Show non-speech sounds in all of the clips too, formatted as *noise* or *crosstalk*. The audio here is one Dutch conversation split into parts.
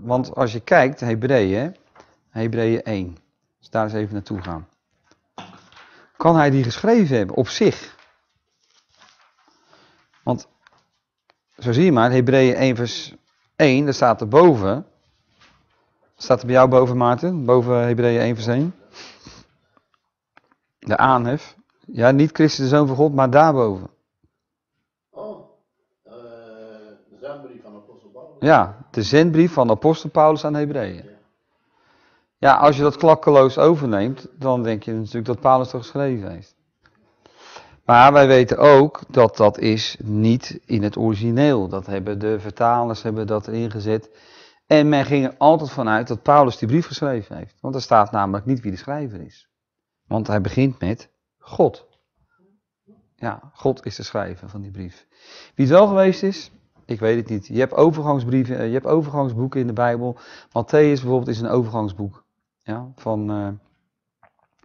Want als je kijkt, Hebreeën, Hebreeën 1. Dus daar eens even naartoe gaan. Kan hij die geschreven hebben op zich? Want zo zie je maar, Hebreeën 1 vers 1, daar staat er boven. Staat er bij jou boven Maarten? Boven Hebreeën 1 vers 1? De aanhef. Ja, niet Christus de Zoon van God, maar daarboven. Oh, eh, de zendbrief van apostel Paulus. Ja, de zendbrief van apostel Paulus aan de Hebreeën. Ja, als je dat klakkeloos overneemt, dan denk je natuurlijk dat Paulus toch geschreven heeft. Maar wij weten ook dat dat is niet in het origineel. Dat hebben de vertalers hebben dat ingezet. En men ging er altijd vanuit dat Paulus die brief geschreven heeft. Want er staat namelijk niet wie de schrijver is. Want hij begint met God. Ja, God is de schrijver van die brief. Wie het wel geweest is, ik weet het niet. Je hebt overgangsbrieven, eh, je hebt overgangsboeken in de Bijbel. Matthäus bijvoorbeeld is een overgangsboek. Ja, van eh,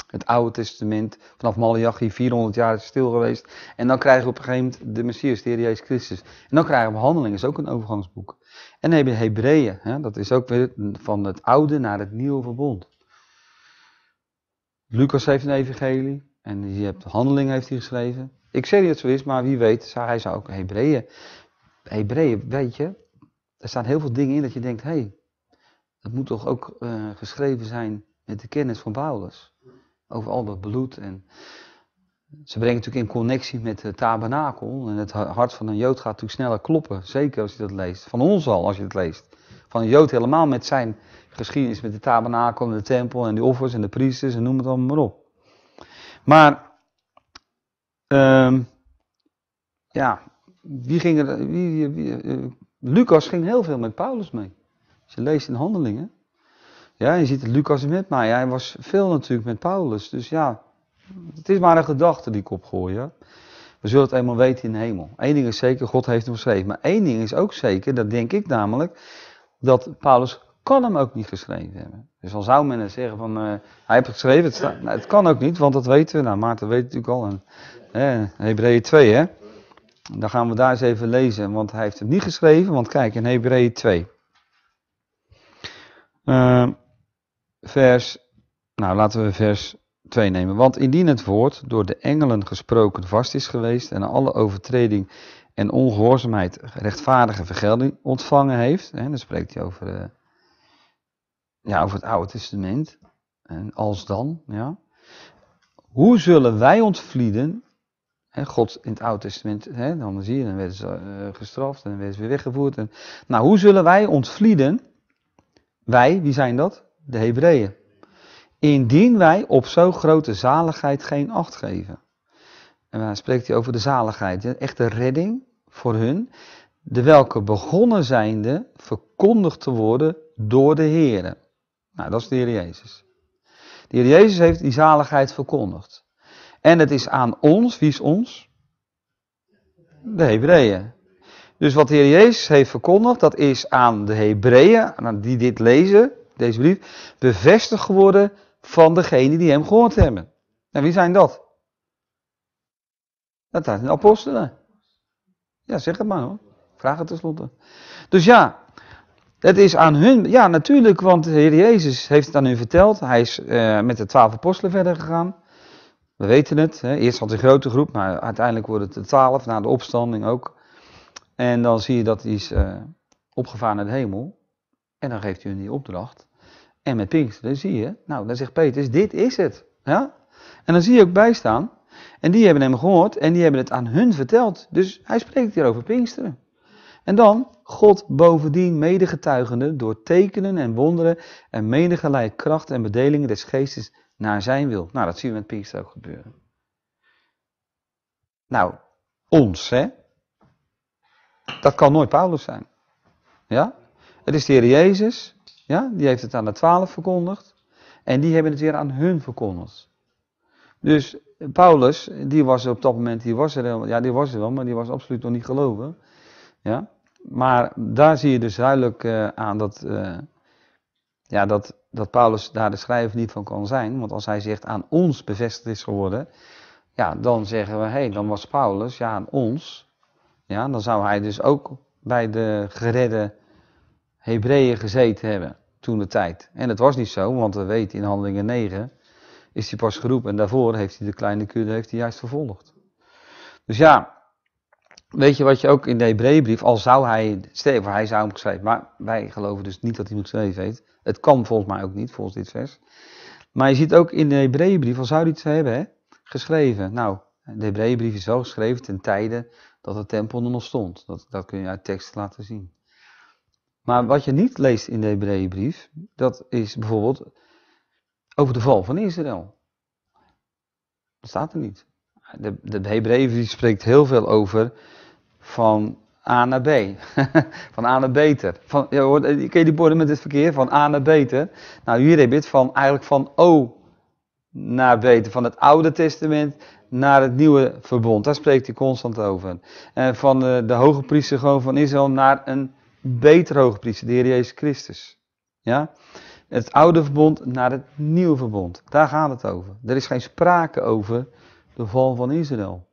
het Oude Testament. Vanaf Malachi 400 jaar is stil geweest. En dan krijgen we op een gegeven moment de Messias, de Heer Jezus Christus. En dan krijgen we Handelingen, is ook een overgangsboek. En dan heb je Hebreeën. Dat is ook weer van het Oude naar het Nieuwe Verbond. Lucas heeft een evangelie. En je hebt Handelingen heeft hij geschreven. Ik zeg niet dat het zo is, maar wie weet, hij zou ook Hebreeën Hebreeën, weet je, er staan heel veel dingen in dat je denkt, hé, hey, dat moet toch ook eh, geschreven zijn met de kennis van Paulus. Over al dat bloed. En ze brengen natuurlijk in connectie met de tabernakel. En het hart van een Jood gaat natuurlijk sneller kloppen. Zeker als je dat leest. Van ons al, als je het leest. Van een Jood helemaal met zijn geschiedenis met de tabernakel en de tempel en de offers en de priesters en noem het allemaal maar op. Maar, um, ja, wie ging er, wie, wie, eh, Lucas ging heel veel met Paulus mee. Als je leest in handelingen. Ja, je ziet dat Lucas met mij. Hij was veel natuurlijk met Paulus. Dus ja, het is maar een gedachte die ik opgooi. We zullen het eenmaal weten in de hemel. Eén ding is zeker, God heeft hem geschreven. Maar één ding is ook zeker, dat denk ik namelijk, dat Paulus kan hem ook niet geschreven hebben. Dus al zou men zeggen van, eh, hij heeft het geschreven, het, kan ook niet, want dat weten we. Nou, Maarten weet het natuurlijk al, Hebreeën 2, hè. Dan gaan we daar eens even lezen, want hij heeft het niet geschreven. Want kijk, in Hebreeën 2. Ehm, vers, nou laten we vers 2 nemen. Want indien het woord door de engelen gesproken vast is geweest en alle overtreding en ongehoorzaamheid rechtvaardige vergelding ontvangen heeft. Hè, dan spreekt hij over, eh, ja, over het Oude Testament. En als dan, ja. Hoe zullen wij ontvlieden God in het Oude Testament, he, dan zie je, dan werden ze eh, gestraft en dan werden ze weer weggevoerd. En, nou, hoe zullen wij ontvlieden? Wij, wie zijn dat? De Hebreeën. Indien wij op zo'n grote zaligheid geen acht geven. En dan spreekt hij over de zaligheid, echt de redding voor hun, de welke begonnen zijnde verkondigd te worden door de Heer. Nou, dat is de Heer Jezus. De Heer Jezus heeft die zaligheid verkondigd. En het is aan ons, wie is ons? De Hebreeën. Dus wat de Heer Jezus heeft verkondigd, dat is aan de Hebreeën, aan die dit lezen, deze brief, bevestigd geworden van degenen die hem gehoord hebben. En nou, wie zijn dat? Dat zijn de apostelen. Ja, zeg het maar hoor. Vraag het tenslotte. Dus ja, het is aan hun, ja natuurlijk, want de Heer Jezus heeft het aan hun verteld. Hij is eh, met de twaalf apostelen verder gegaan. We weten het. Hè. Eerst had hij een grote groep, maar uiteindelijk worden het de twaalf na de opstanding ook. En dan zie je dat hij is uh, eh, opgevaren naar de hemel. En dan geeft hij hun die opdracht. En met Pinksteren zie je, nou dan zegt Petrus, dit is het. Ja? En dan zie je ook bijstaan. En die hebben hem gehoord en die hebben het aan hun verteld. Dus hij spreekt hier over Pinksteren. En dan, God bovendien medegetuigende door tekenen en wonderen en menige kracht en bedelingen des geestes naar zijn wil. Nou, dat zien we met Pinkster ook gebeuren. Nou, ons, hè? Dat kan nooit Paulus zijn. Ja? Het is de Heer Jezus, ja? Die heeft het aan de twaalf verkondigd. En die hebben het weer aan hun verkondigd. Dus Paulus, die was op dat moment, die was er wel, ja, die was er wel, maar die was absoluut nog niet geloven. Ja? Maar daar zie je dus duidelijk eh, aan dat, eh, ja, dat dat Paulus daar de schrijver niet van kan zijn, want als hij zegt aan ons bevestigd is geworden, ja, dan zeggen we, hé, hey, dan was Paulus, ja, aan ons. Ja, dan zou hij dus ook bij de geredde Hebreeën gezeten hebben toen de tijd. En dat was niet zo, want we weten in Handelingen 9 is hij pas geroepen en daarvoor heeft hij de kleine kudde heeft hij juist vervolgd. Dus ja, Weet je wat je ook in de Hebreeënbrief, al zou hij, hij zou hem geschreven, maar wij geloven dus niet dat hij hem geschreven heeft. Het kan volgens mij ook niet, volgens dit vers. Maar je ziet ook in de Hebreeënbrief, al zou hij het hebben hè, geschreven. Nou, de Hebreeënbrief is wel geschreven ten tijde dat de tempel er nog stond. Dat, dat kun je uit tekst laten zien. Maar wat je niet leest in de Hebreeënbrief, dat is bijvoorbeeld over de val van Israël. Dat staat er niet. De, de Hebreeënbrief spreekt heel veel over van A naar B. *laughs* van A naar beter. Van, ja, eh, ken je die borden met dit verkeer? Van A naar beter. Nou, hier heb je het van, eigenlijk van O naar beter. Van het Oude Testament naar het Nieuwe Verbond. Daar spreekt hij constant over. En van de, eh, de hoge priester gewoon van Israël naar een beter hoge priester, de Heer Jezus Christus. Ja? Het Oude Verbond naar het Nieuwe Verbond. Daar gaat het over. Er is geen sprake over de val van Israël.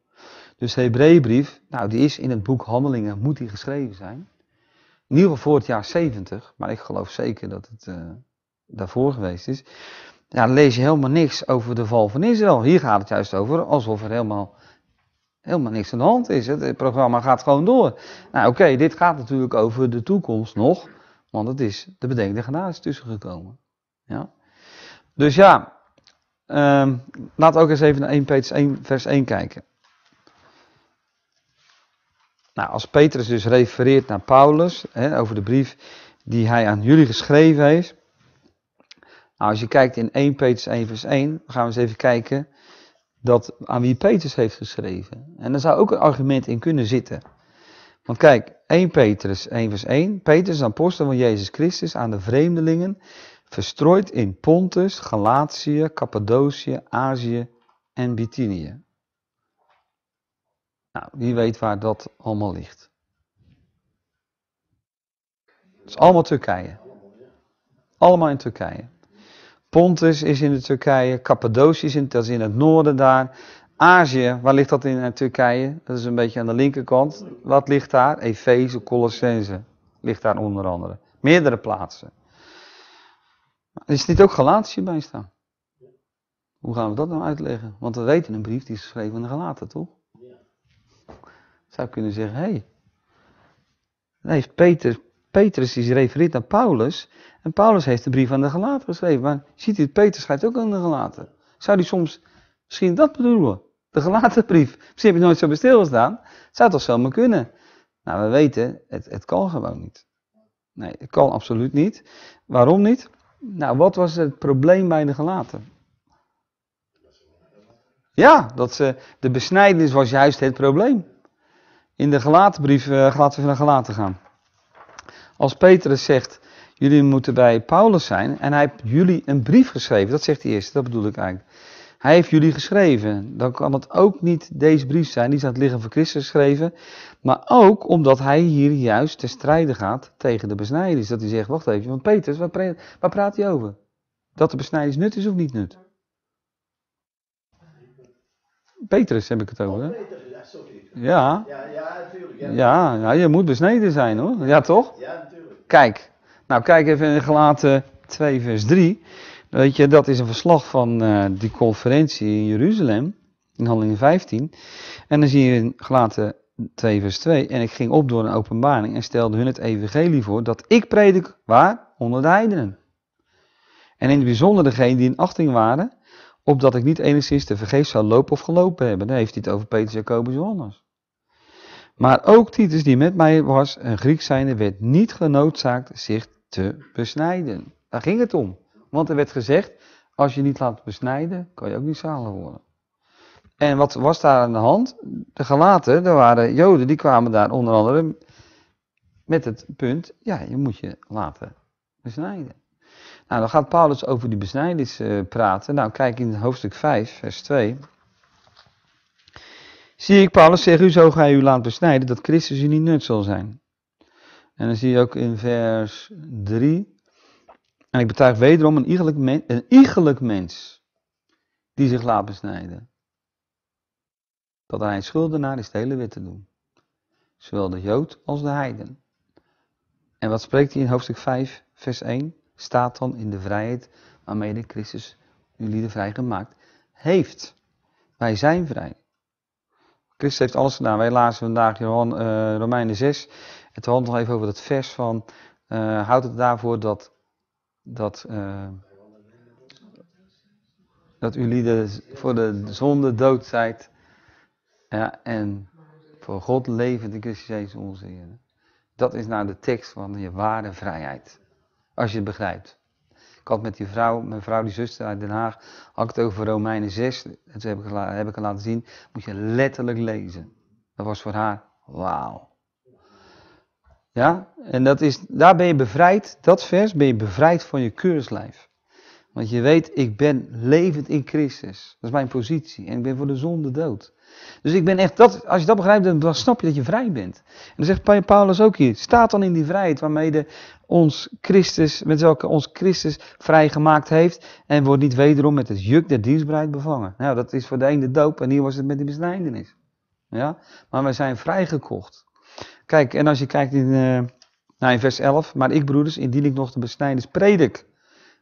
Dus de Hebreeënbrief, nou die is in het boek Handelingen, moet die geschreven zijn. In ieder geval voor het jaar 70, maar ik geloof zeker dat het eh, daarvoor geweest is. Ja, dan lees je helemaal niks over de val van Israël. Hier gaat het juist over alsof er helemaal, helemaal niks aan de hand is. Het programma gaat gewoon door. Nou oké, dit gaat natuurlijk over de toekomst nog, want het is de bedenkende genade is tussen Ja? Dus ja, um, laat ook eens even naar 1 Petrus 1 vers 1 kijken. Nou, als Petrus dus refereert naar Paulus hè, over de brief die hij aan jullie geschreven heeft. Nou, als je kijkt in 1 Petrus 1 vers 1, gaan we eens even kijken dat, aan wie Petrus heeft geschreven. En daar zou ook een argument in kunnen zitten. Want kijk, 1 Petrus 1 vers 1. Petrus is apostel van Jezus Christus aan de vreemdelingen, verstrooid in Pontus, Galatië, Cappadocië, Azië en Bithynië. Nou, wie weet waar dat allemaal ligt. Het is allemaal Turkije. Allemaal in Turkije. Pontus is in de Turkije, Cappadocië is in, dat is in het noorden daar. Azië, waar ligt dat in eh, Turkije? Dat is een beetje aan de linkerkant. Wat ligt daar? Efeze, Colossense ligt daar onder andere. Meerdere plaatsen. Is niet ook Galatië bij staan? Hoe gaan we dat nou uitleggen? Want we weten een brief die is geschreven aan de Galaten, toch? zou kunnen zeggen, hé, hey, heeft Peter, Petrus is refereert aan Paulus, en Paulus heeft de brief aan de gelaten geschreven, maar ziet u, Petrus schrijft ook aan de gelaten. Zou hij soms misschien dat bedoelen? De gelaten brief. Misschien heb je nooit zo stilgestaan. Zou toch zomaar kunnen? Nou, we weten, het, het kan gewoon niet. Nee, het kan absoluut niet. Waarom niet? Nou, wat was het probleem bij de gelaten? Ja, dat ze, de besnijdenis was juist het probleem in de gelatenbrief, uh, eh, laten we naar gelaten gaan. Als Petrus zegt, jullie moeten bij Paulus zijn en hij heeft jullie een brief geschreven. Dat zegt hij eerst, dat bedoel ik eigenlijk. Hij heeft jullie geschreven. Dan kan het ook niet deze brief zijn, die is aan het liggen voor Christus geschreven. Maar ook omdat hij hier juist te strijden gaat tegen de besnijders. Dat hij zegt, wacht even, want Petrus, waar, waar praat hij over? Dat de besnijders nut is of niet nut? Petrus heb ik het over. Hè? Ja. Ja, ja natuurlijk. ja, nou, je moet besneden zijn hoor. Ja, toch? Ja, natuurlijk. Kijk. Nou, kijk even in Gelaten 2, vers 3. Weet je, dat is een verslag van uh, die conferentie in Jeruzalem, in Handelingen 15. En dan zie je in Gelaten 2, vers 2. En ik ging op door een openbaring en stelde hun het evangelie voor dat ik predik waar? Onder de heidenen. En in het bijzonder degenen die in achting waren opdat ik niet enigszins te vergeefs zou lopen of gelopen hebben. Dan heeft hij het over Petrus, Jacobus, Johannes. Maar ook Titus die met mij was, een Griek zijnde, werd niet genoodzaakt zich te besnijden. Daar ging het om. Want er werd gezegd, als je niet laat besnijden, kan je ook niet zalen worden. En wat was daar aan de hand? De gelaten, er waren joden, die kwamen daar onder andere met het punt, ja, je moet je laten besnijden. Nou, dan gaat Paulus over die besnijdenis eh, praten. Nou, kijk in hoofdstuk 5, vers 2. Zie ik Paulus, zeg u, zo ga je u laten besnijden, dat Christus u niet nut zal zijn. En dan zie je ook in vers 3. En ik betuig wederom een iegelijk, een mens die zich laat besnijden. Dat hij een schuldenaar is de hele wet te doen. Zowel de Jood als de Heiden. En wat spreekt hij in hoofdstuk 5, vers 1? staat dan in de vrijheid waarmee de Christus jullie vrijgemaakt heeft. Wij zijn vrij. Christus heeft alles gedaan. Wij lazen vandaag Johan, eh, Romeinen 6. Het handelt nog even over dat vers van, eh, houdt het daarvoor dat, dat, eh, dat jullie de, voor de zonde dood zijt ja, en voor God levend in Christus Jezus onze Heer. Dat is naar nou de tekst van je ware vrijheid. Als je het begrijpt. Ik had met die vrouw, mijn vrouw, die zuster uit Den Haag, had het over Romeinen 6. Dat heb ik, heb ik haar laten zien. Moet je letterlijk lezen. Dat was voor haar, wauw. Ja, en dat is, daar ben je bevrijd, dat vers ben je bevrijd van je keurslijf. Want je weet, ik ben levend in Christus. Dat is mijn positie. En ik ben voor de zonde dood. Dus ik ben echt, dat, als je dat begrijpt, dan, snap je dat je vrij bent. En dan zegt Paulus ook hier, staat dan in die vrijheid waarmee de, ons Christus, met welke ons Christus vrijgemaakt heeft. En wordt niet wederom met het juk der dienstbaarheid bevangen. Nou, dat is voor de ene de doop en hier was het met de besnijdenis. Ja? Maar wij zijn vrijgekocht. Kijk, en als je kijkt in, uh, in vers 11, maar ik broeders, indien ik nog de besnijdenis predik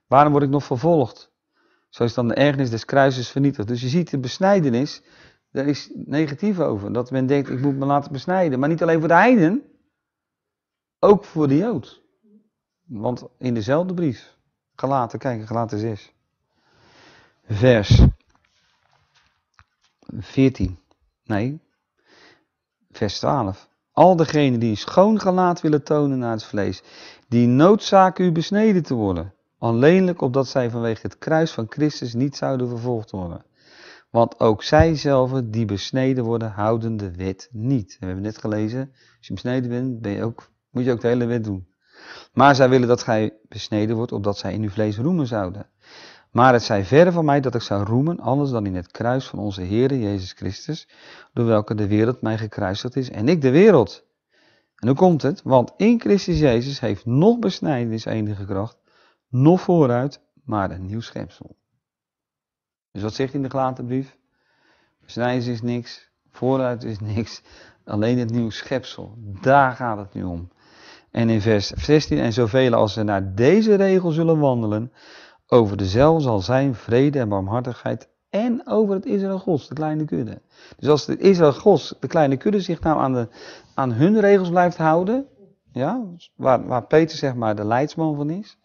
Waarom word ik nog vervolgd? Zo is dan de ergernis des kruises vernietigd. Dus je ziet de besnijdenis, daar is negatief over. Dat men denkt, ik moet me laten besnijden. Maar niet alleen voor de heiden, ook voor de jood. Want in dezelfde brief, gelaten, kijk, gelaten 6, vers 14, nee, vers 12. Al degenen die schoon gelaat willen tonen naar het vlees, die noodzaken u besneden te worden alleenlijk opdat zij vanwege het kruis van Christus niet zouden vervolgd worden. Want ook zij zelf die besneden worden, houden de wet niet. we hebben net gelezen, als je besneden bent, ben je ook, moet je ook de hele wet doen. Maar zij willen dat gij besneden wordt, opdat zij in uw vlees roemen zouden. Maar het zij verre van mij dat ik zou roemen, anders dan in het kruis van onze Heere Jezus Christus, door welke de wereld mij gekruisigd is en ik de wereld. En hoe komt het? Want in Christus Jezus heeft nog besnijdenis enige kracht, nog vooruit, maar een nieuw schepsel. Dus wat zegt in de gelaten brief? Besnijden is niks, vooruit is niks, alleen het nieuw schepsel. Daar gaat het nu om. En in vers 16, en zoveel als ze naar deze regel zullen wandelen, over de zal zijn vrede en barmhartigheid en over het Israël Gods, de kleine kudde. Dus als de Israël Gods, de kleine kudde, zich nou aan, de, aan hun regels blijft houden, ja, waar, waar Peter zeg maar de leidsman van is,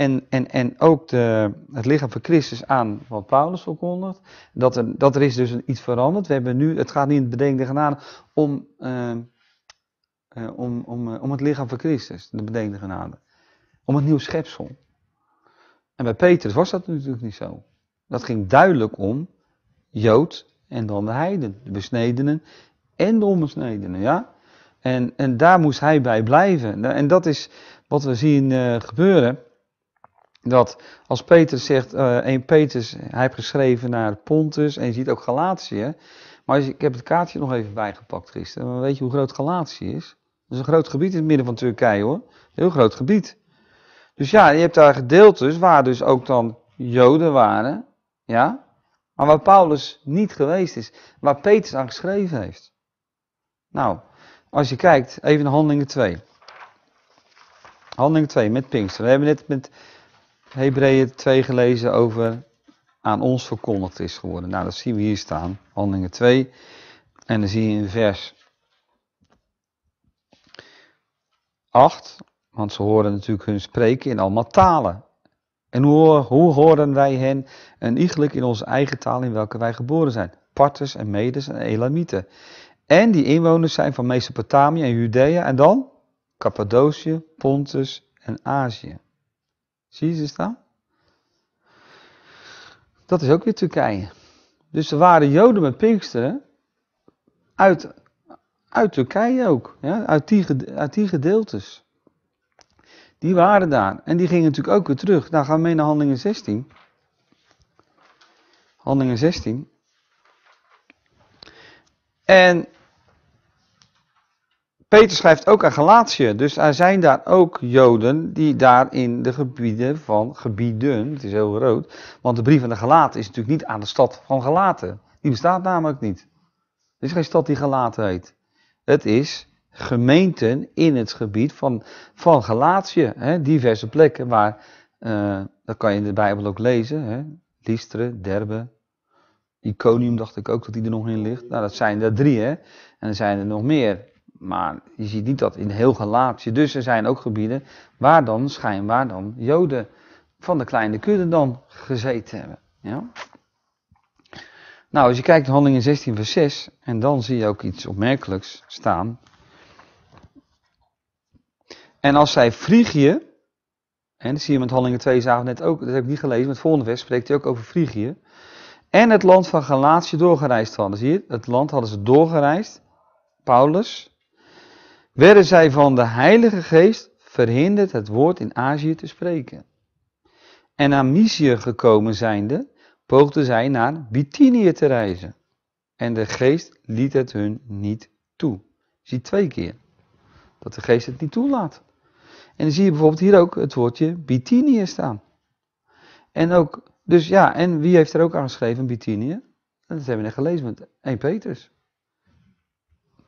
en, en, en ook de, het lichaam van Christus aan wat Paulus verkondigt. Dat er, dat is dus iets veranderd. We hebben nu, het gaat niet in het bedenken der genade om, uh, uh, om, om, eh, om het lichaam van Christus, de bedenken der genade. Om het nieuw schepsel. En bij Petrus was dat natuurlijk niet zo. Dat ging duidelijk om Jood en dan de heiden, de besnedenen en de onbesnedenen. Ja? En, en daar moest hij bij blijven. En dat is wat we zien eh, gebeuren dat als Petrus zegt, uh, eh, 1 Petrus, hij heeft geschreven naar Pontus en je ziet ook Galatië. Maar als ik heb het kaartje nog even bijgepakt gisteren, weet je hoe groot Galatië is? Dat is een groot gebied in het midden van Turkije hoor, heel groot gebied. Dus ja, je hebt daar gedeeltes waar dus ook dan Joden waren, ja, maar waar Paulus niet geweest is, waar Petrus aan geschreven heeft. Nou, als je kijkt, even naar Handelingen 2. Handelingen 2 met Pinkster. We hebben net met Hebreeën 2 gelezen over aan ons verkondigd is geworden. Nou, dat zien we hier staan, handelingen 2. En dan zie je in vers 8, want ze horen natuurlijk hun spreken in allemaal talen. En hoe, hoe horen wij hen en iegelijk in onze eigen taal in welke wij geboren zijn? Parthers en Medes en Elamieten. En die inwoners zijn van Mesopotamië en Judea en dan Cappadocië, Pontus en Azië. Zie je ze staan? Dat is ook weer Turkije. Dus er waren Joden met Pinksteren uit, uit Turkije ook, ja? uit, die, uit die gedeeltes. Die waren daar en die gingen natuurlijk ook weer terug. Daar nou, gaan we mee naar Handelingen 16. Handelingen 16. En Peter schrijft ook aan Galatië, dus er zijn daar ook Joden die daar in de gebieden van gebieden, het is heel rood, want de brief van de Galaten is natuurlijk niet aan de stad van Galaten. Die bestaat namelijk niet. Er is geen stad die Galaten heet. Het is gemeenten in het gebied van, van Galatië, hè, diverse plekken waar, eh, dat kan je in de Bijbel ook lezen, hè, Lystre, Derbe, Iconium dacht ik ook dat die er nog in ligt. Nou, dat zijn er drie hè, en er zijn er nog meer. Maar je ziet niet dat in heel Galatië. Dus er zijn ook gebieden waar dan schijnbaar dan Joden van de kleine kudde dan gezeten hebben. Ja? Nou, als je kijkt naar handelingen 16 vers 6, en dan zie je ook iets opmerkelijks staan. En als zij Frigië, en dat zie je met handelingen 2 zagen net ook, dat heb ik niet gelezen, maar het volgende vers spreekt hij ook over Frigië. En het land van Galatië doorgereisd hadden. Zie je, het land hadden ze doorgereisd. Paulus, werden zij van de Heilige Geest verhinderd het woord in Azië te spreken. En naar Mysië gekomen zijnde, poogden zij naar Bithynië te reizen. En de Geest liet het hun niet toe. Zie twee keer dat de Geest het niet toelaat. En dan zie je bijvoorbeeld hier ook het woordje Bithynië staan. En ook, dus ja, en wie heeft er ook aangeschreven Bithynië? Dat hebben we net gelezen met 1 Petrus.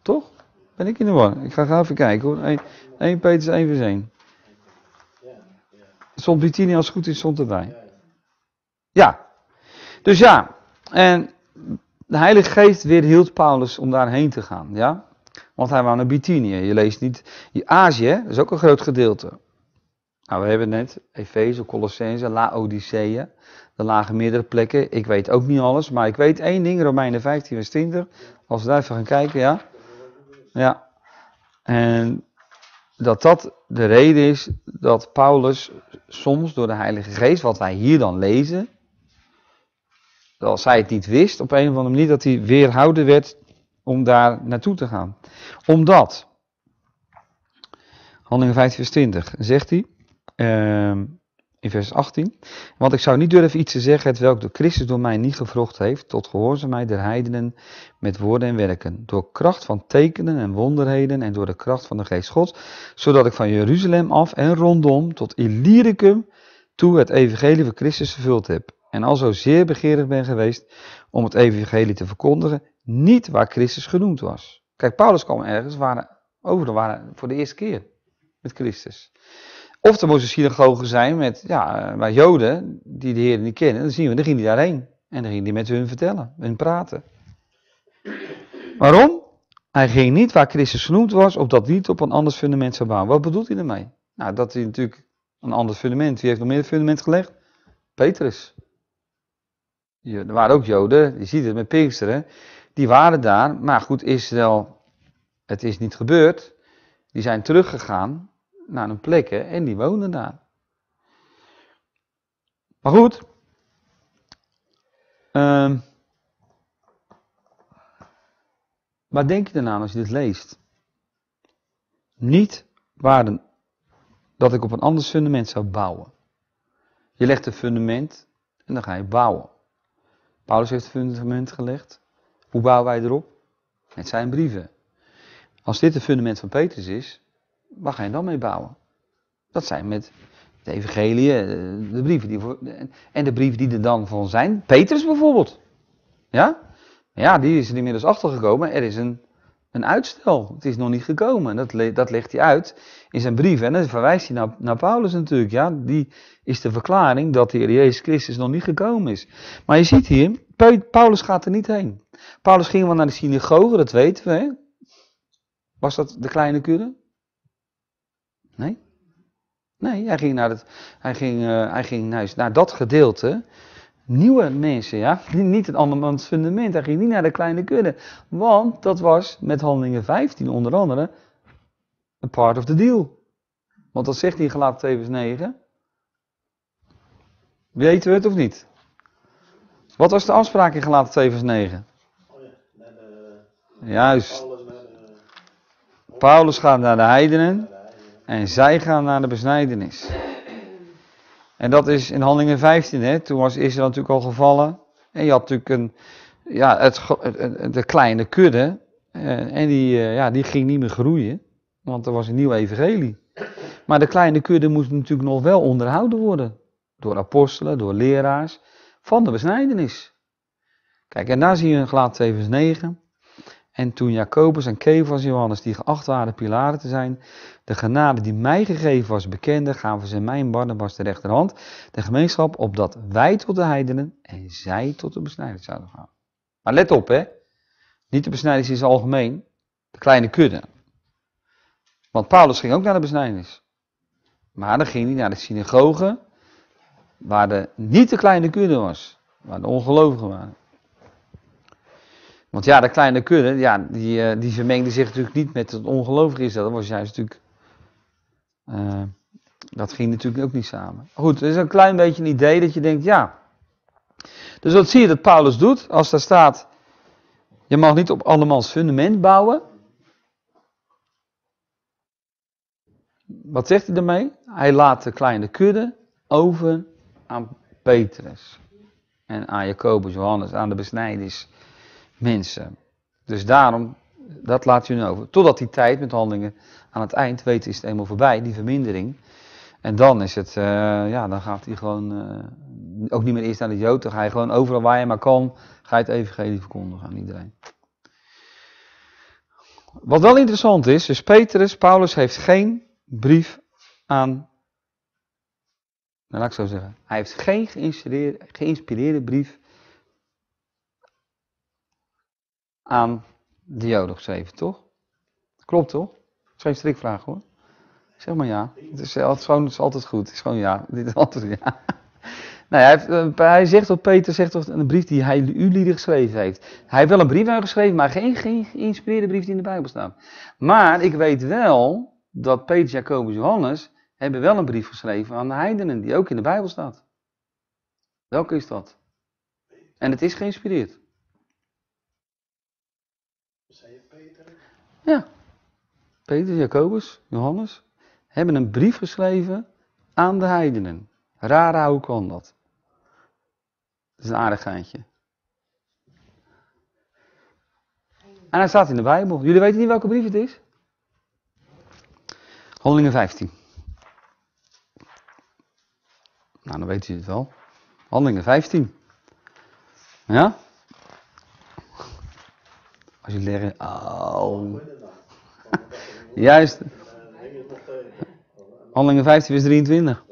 Toch? Ben ik in de war? Ik ga gaan even kijken hoor. 1, 1 Peters 1 vers 1. Stond als het goed is, stond erbij. Ja. Dus ja. En de Heilige Geest weerhield Paulus om daarheen te gaan. Ja. Want hij wou naar Bitinië. Je leest niet. Azië, dat is ook een groot gedeelte. Nou, we hebben net Efeze, Colossense, Laodicea. Er lagen meerdere plekken. Ik weet ook niet alles, maar ik weet één ding, Romeinen 15 vers 20. Als we daar even gaan kijken, ja. Ja. En dat dat de reden is dat Paulus soms door de Heilige Geest, wat wij hier dan lezen, als hij het niet wist, op een of andere manier, dat hij weerhouden werd om daar naartoe te gaan. Omdat, Handelingen 5 vers 20, zegt hij, uh, in vers 18. Want ik zou niet durven iets te zeggen, het welk door Christus door mij niet gevrocht heeft, tot gehoorzaamheid der heidenen met woorden en werken, door kracht van tekenen en wonderheden en door de kracht van de geest God, zodat ik van Jeruzalem af en rondom tot Illyricum toe het evangelie van Christus vervuld heb. En al zo zeer begeerig ben geweest om het evangelie te verkondigen, niet waar Christus genoemd was. Kijk, Paulus kwam ergens, waren, overal waren voor de eerste keer met Christus. Of er moesten een zijn met, ja, maar eh, Joden, die de Heer niet kennen, dan zien we, dan ging hij daarheen. En dan ging die met hun vertellen, hun praten. Waarom? Hij ging niet waar Christus genoemd was, opdat niet op een ander fundament zou bouwen. Wat bedoelt hij ermee? Nou, dat is natuurlijk een ander fundament. Wie heeft nog meer fundament gelegd? Petrus. Er waren ook Joden, je ziet het met Pinksteren. Die waren daar, maar goed, Israël, het is niet gebeurd. Die zijn teruggegaan naar een plek en die woonden daar. Maar goed. Maar ehm, wat denk je dan als je dit leest? Niet waarden dat ik op een ander fundament zou bouwen. Je legt een fundament en dan ga je bouwen. Paulus heeft het fundament gelegd. Hoe bouwen wij erop? Met zijn brieven. Als dit het fundament van Petrus is, Waar ga je dan mee bouwen? Dat zijn met de evangelie, eh, de brieven die voor, en de brieven die er dan van zijn. Petrus bijvoorbeeld. Ja? Ja, die is er inmiddels achtergekomen. Er is een, een uitstel. Het is nog niet gekomen. Dat, dat legt hij uit in zijn brief. En dan verwijst hij naar, naar Paulus natuurlijk. Ja, die is de verklaring dat de Heer Jezus Christus nog niet gekomen is. Maar je ziet hier, Paulus gaat er niet heen. Paulus ging wel naar de synagoge, dat weten we. Was dat de kleine kudde? Nee? Nee, hij ging naar, het, hij ging, eh, hij ging naar, naar dat gedeelte. Nieuwe mensen, ja. *laughs* Niet het andermans fundament. Hij ging niet naar de kleine kudde. Want dat was met handelingen 15 onder andere een part of the deal. Want dat zegt hij in Galaten 2 vers 9. Weten we het of niet? Wat was de afspraak in Galaten 2 vers 9? Oh ja, eh, Juist. Paulus, eh, Paulus gaat naar de heidenen. En zij gaan naar de besnijdenis. En dat is in handelingen 15, hè? toen was Israël natuurlijk al gevallen. En je had natuurlijk een, ja, het, de kleine kudde. Eh, en die, eh, ja, die ging niet meer groeien, want er was een nieuw evangelie. Maar de kleine kudde moest natuurlijk nog wel onderhouden worden. Door apostelen, door leraars, van de besnijdenis. Kijk, en daar zie je in Gelaat 7. 9. En toen Jacobus en en Johannes, die geacht waren pilaren te zijn, de genade die mij gegeven was bekende, gaven ze mij en Barnabas de rechterhand, de gemeenschap, opdat wij tot de heidenen en zij tot de besnijders zouden gaan. Maar let op hè, niet de besnijders in het algemeen, de kleine kudde. Want Paulus ging ook naar de besnijders. Maar dan ging hij naar de synagoge, waar de niet de kleine kudde was, waar de ongelovigen waren. Want ja, de kleine kudde, ja, die, eh, die vermengde zich natuurlijk niet met het ongelovige is. Dat was juist natuurlijk... Eh, dat ging natuurlijk ook niet samen. Goed, het is een klein beetje een idee dat je denkt, ja. Dus wat zie je dat Paulus doet? Als daar staat, je mag niet op andermans fundament bouwen. Wat zegt hij daarmee? Hij laat de kleine kudde over aan Petrus. En aan Jacobus, Johannes, aan de besnijders mensen. Dus daarom, dat laat je nu over. Totdat die tijd met handelingen aan het eind, weten is het eenmaal voorbij, die vermindering. En dan is het, uh, ja, dan gaat hij gewoon, uh, ook niet meer eerst naar de Jood, dan ga je gewoon overal waar hij maar kan, ga je het evangelie verkondigen aan iedereen. Wat wel interessant is, is Petrus, Paulus heeft geen brief aan, nou laat ik zo zeggen, hij heeft geen geïnspireerde, geïnspireerde brief aan de Joden geschreven, toch? Klopt toch? Het is strikvraag hoor. Zeg maar ja. Het is, gewoon, het is altijd goed. Het is gewoon ja. Dit is altijd ja. *laughs* Nou, hij, heeft, eh, hij, zegt dat Peter zegt dat een brief die hij u geschreven heeft. Hij heeft wel een brief aan geschreven, maar geen, geïnspireerde brief die in de Bijbel staat. Maar ik weet wel dat Peter, Jacobus, Johannes hebben wel een brief geschreven aan de heidenen die ook in de Bijbel staat. Welke is dat? En het is geïnspireerd. Ja, Petrus, Jacobus, Johannes hebben een brief geschreven aan de heidenen. Rara, hoe kan dat? Dat is een aardig geintje. En hij staat in de Bijbel. Jullie weten niet welke brief het is? Handelingen 15. Nou, dan weten u het wel. Handelingen 15. Ja? Als je leren. Oh. *laughs* Juist. Handelingen 15 vers 23.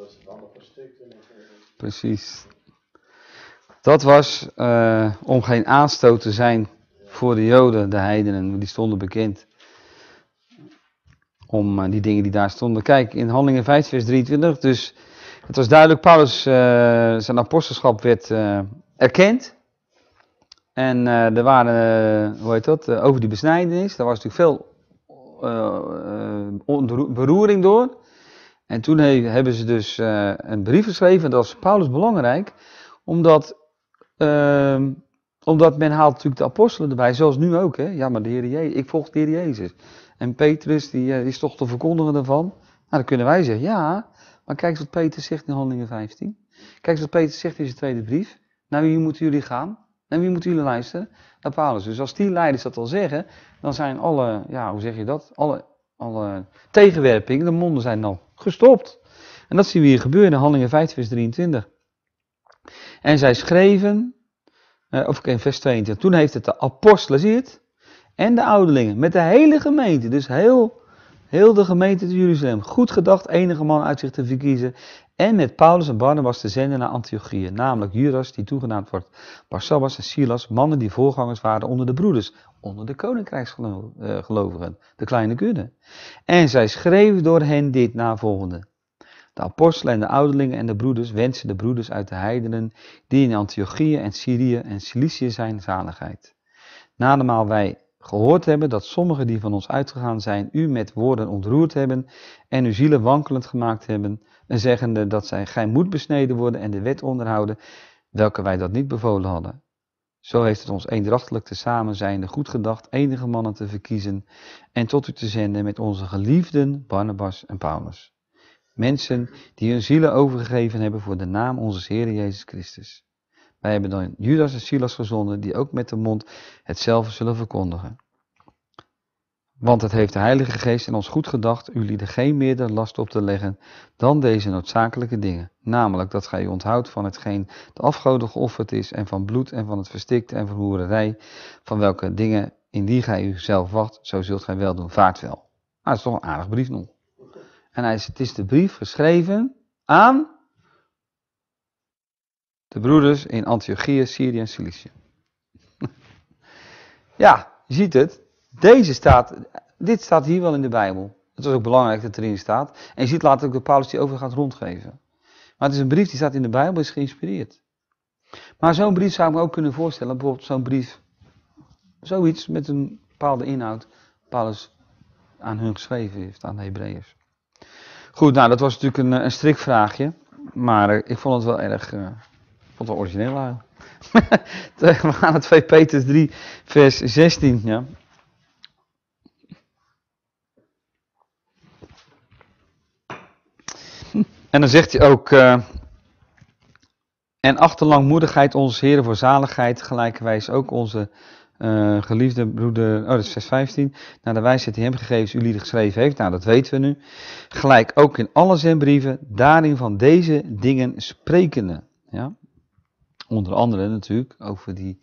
Precies. Dat was eh, om geen aanstoot te zijn voor de Joden, de heidenen, die stonden bekend. Om eh, die dingen die daar stonden. Kijk, in Handelingen 15, vers 23. Dus het was duidelijk, Paulus, eh, zijn apostelschap werd erkend. En eh, er waren, eh, hoe heet dat, eh, over die besnijdenis, daar was natuurlijk veel uh, beroering door. En toen hebben ze dus een brief geschreven, dat was Paulus belangrijk, omdat, ehm, omdat men haalt natuurlijk de apostelen erbij, zoals nu ook. Hè? Ja, maar de Heer Jezus, ik volg de Heer Jezus. En Petrus, die, is toch de verkondiger daarvan. Nou, dan kunnen wij zeggen, ja, maar kijk eens wat Peter zegt in Handelingen 15. Kijk eens wat Peter zegt in zijn tweede brief. nou, hier moeten jullie gaan? En wie moeten jullie luisteren? Naar Paulus. Dus als die leiders dat al zeggen, dan zijn alle, ja, hoe zeg je dat? Alle, alle tegenwerpingen, de monden zijn dan gestopt. En dat zien we hier gebeuren in Handelingen 5, vers 23. En zij schreven, eh, of in vers 22, toen heeft het de apostelen, zie het, en de ouderlingen, met de hele gemeente, dus heel, heel de gemeente te Jeruzalem, goed gedacht enige man uit zich te verkiezen en met Paulus en Barnabas te zenden naar Antiochië, namelijk Judas, die toegenaamd wordt, Barsabbas en Silas, mannen die voorgangers waren onder de broeders, onder de koninkrijksgelovigen, de kleine kudde. En zij schreven door hen dit navolgende. De apostelen en de ouderlingen en de broeders wensen de broeders uit de heidenen die in Antiochië en Syrië en Cilicië zijn zaligheid. Nademaal wij gehoord hebben dat sommigen die van ons uitgegaan zijn u met woorden ontroerd hebben en uw zielen wankelend gemaakt hebben, en zeggende dat zij gij moet besneden worden en de wet onderhouden, welke wij dat niet bevolen hadden. Zo heeft het ons eendrachtelijk te samen zijnde goed gedacht enige mannen te verkiezen en tot u te zenden met onze geliefden Barnabas en Paulus. Mensen die hun zielen overgegeven hebben voor de naam onze Heer Jezus Christus. Wij hebben dan Judas en Silas gezonden die ook met de mond hetzelfde zullen verkondigen. Want het heeft de Heilige Geest in ons goed gedacht u geen meerder last op te leggen dan deze noodzakelijke dingen. Namelijk dat gij u onthoudt van hetgeen de afgoden geofferd is en van bloed en van het verstikte en verhoererij, van welke dingen indien gij u zelf wacht, zo zult gij wel doen. Vaart wel. Maar nou, is toch een aardig brief nog. En hij is, het is de brief geschreven aan de broeders in Antiochië, Syrië en Cilicië. *laughs* ja, je ziet het. Deze staat, dit staat hier wel in de Bijbel. Het is ook belangrijk dat erin staat. En je ziet later ook dat Paulus die over gaat rondgeven. Maar het is een brief die staat in de Bijbel, is geïnspireerd. Maar zo'n brief zou ik me ook kunnen voorstellen, bijvoorbeeld zo'n brief, zoiets met een bepaalde inhoud, Paulus aan hun geschreven heeft, aan de Hebreeërs. Goed, nou dat was natuurlijk een, eh, een strikvraagje, maar eh, ik vond het wel erg, eh, ik vond het wel origineel. we gaan *laughs* naar 2 Peters 3, vers 16. Ja. En dan zegt hij ook, eh, en achter langmoedigheid onze heren voor zaligheid, gelijkerwijs ook onze eh, geliefde broeder, oh dat is vers 15, naar de wijsheid die hem gegeven is, u lieden geschreven heeft, nou dat weten we nu, gelijk ook in alle zijn brieven, daarin van deze dingen sprekende. Ja? Onder andere natuurlijk over die,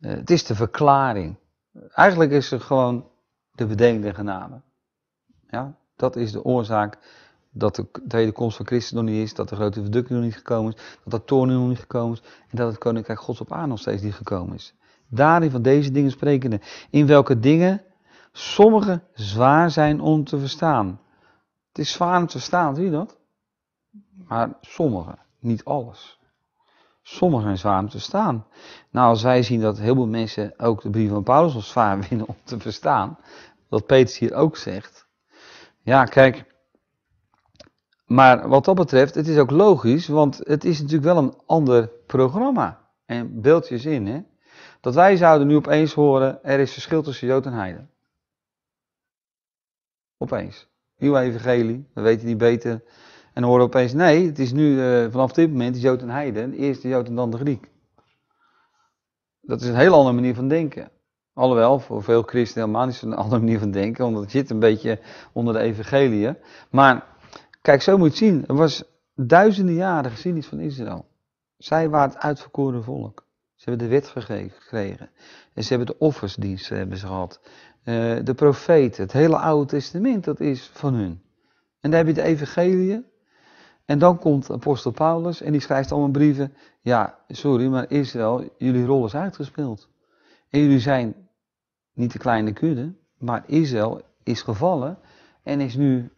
eh, het is de verklaring. Eigenlijk is het gewoon de bedenkende genade. Ja? Dat is de oorzaak dat de tweede komst van Christus nog niet is, dat de grote verdrukking nog niet gekomen is, dat dat toorn nog niet gekomen is en dat het koninkrijk Gods op aarde nog steeds niet gekomen is. Daarin van deze dingen sprekende, in welke dingen sommige zwaar zijn om te verstaan. Het is zwaar om te verstaan, zie je dat? Maar sommige, niet alles. Sommigen zijn zwaar om te verstaan. Nou, als wij zien dat heel veel mensen ook de brief van Paulus als zwaar *laughs* vinden om te verstaan, wat Petrus hier ook zegt. Ja, kijk, maar wat dat betreft, het is ook logisch, want het is natuurlijk wel een ander programma. En beeldjes in, hè? Dat wij zouden nu opeens horen, er is verschil tussen Jood en Heiden. Opeens. nieuwe evangelie, we weten niet beter. En horen opeens, nee, het is nu eh, vanaf dit moment Jood en Heiden. Eerst de Jood en dan de Griek. Dat is een heel andere manier van denken. Alhoewel, voor veel christenen helemaal niet een *laughs* andere manier van denken, omdat het zit een beetje onder de evangelie. Maar Kijk, zo moet je het zien. Er was duizenden jaren geschiedenis van Israël. Zij waren het uitverkoren volk. Ze hebben de wet gekregen. En ze hebben de offersdiensten hebben ze gehad. Eh, de profeten, het hele Oude Testament, dat is van hun. En dan heb je de evangelie. En dan komt apostel Paulus en die schrijft allemaal brieven. Ja, sorry, maar Israël, jullie rol is uitgespeeld. En jullie zijn niet de kleine kudde, maar Israël is gevallen en is nu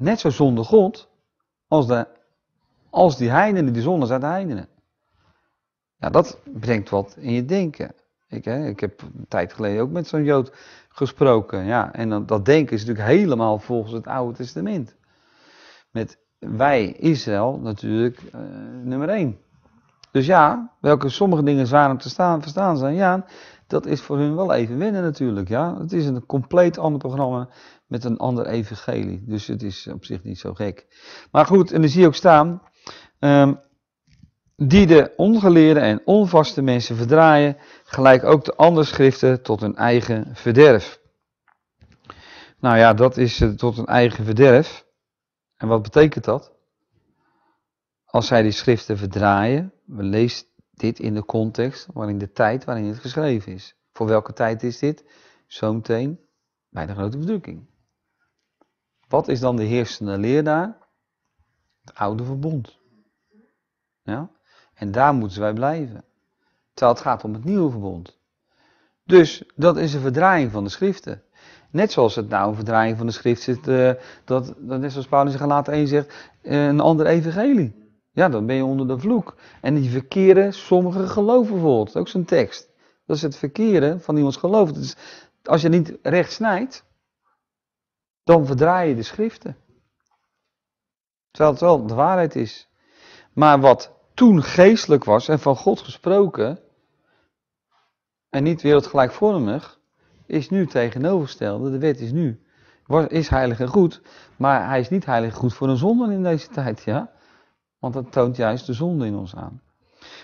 net zo zonder God als, de, als die heidenen die zonde zijn, de heidenen. Ja, dat brengt wat in je denken. Ik, hè, ik heb een tijd geleden ook met zo'n Jood gesproken. Ja, en dat denken is natuurlijk helemaal volgens het Oude Testament. Met wij, Israël, natuurlijk eh, nummer één. Dus ja, welke sommige dingen zwaar om te staan, verstaan zijn, ja, dat is voor hun wel even winnen natuurlijk. Ja? Het is een compleet ander programma met een ander evangelie. Dus het is op zich niet zo gek. Maar goed, en dan zie je ook staan. Ehm, die de ongeleerde en onvaste mensen verdraaien, gelijk ook de andere schriften tot hun eigen verderf. Nou ja, dat is eh, tot hun eigen verderf. En wat betekent dat? Als zij die schriften verdraaien, we lezen dit in de context waarin de tijd waarin het geschreven is. Voor welke tijd is dit? Zometeen bij de grote verdrukking. Wat is dan de heersende leer daar? Het oude verbond. Ja? En daar moeten wij blijven. Terwijl het gaat om het nieuwe verbond. Dus dat is een verdraaiing van de schriften. Net zoals het nou een verdraaiing van de Schriften zit, eh, dat, dat net zoals Paulus in Galaten 1 zegt, eh, een ander evangelie. Ja, dan ben je onder de vloek. En die verkeren sommige geloven bijvoorbeeld. Ook zo'n tekst. Dat is het verkeren van iemands geloof. Dus als je niet recht snijdt, dan verdraai je de schriften. Terwijl het wel de waarheid is. Maar wat toen geestelijk was en van God gesproken, en niet wereldgelijkvormig, is nu tegenovergestelde. De wet is nu, is heilig en goed, maar hij is niet heilig en goed voor een zonde in deze tijd, ja. Want dat toont juist de zonde in ons aan.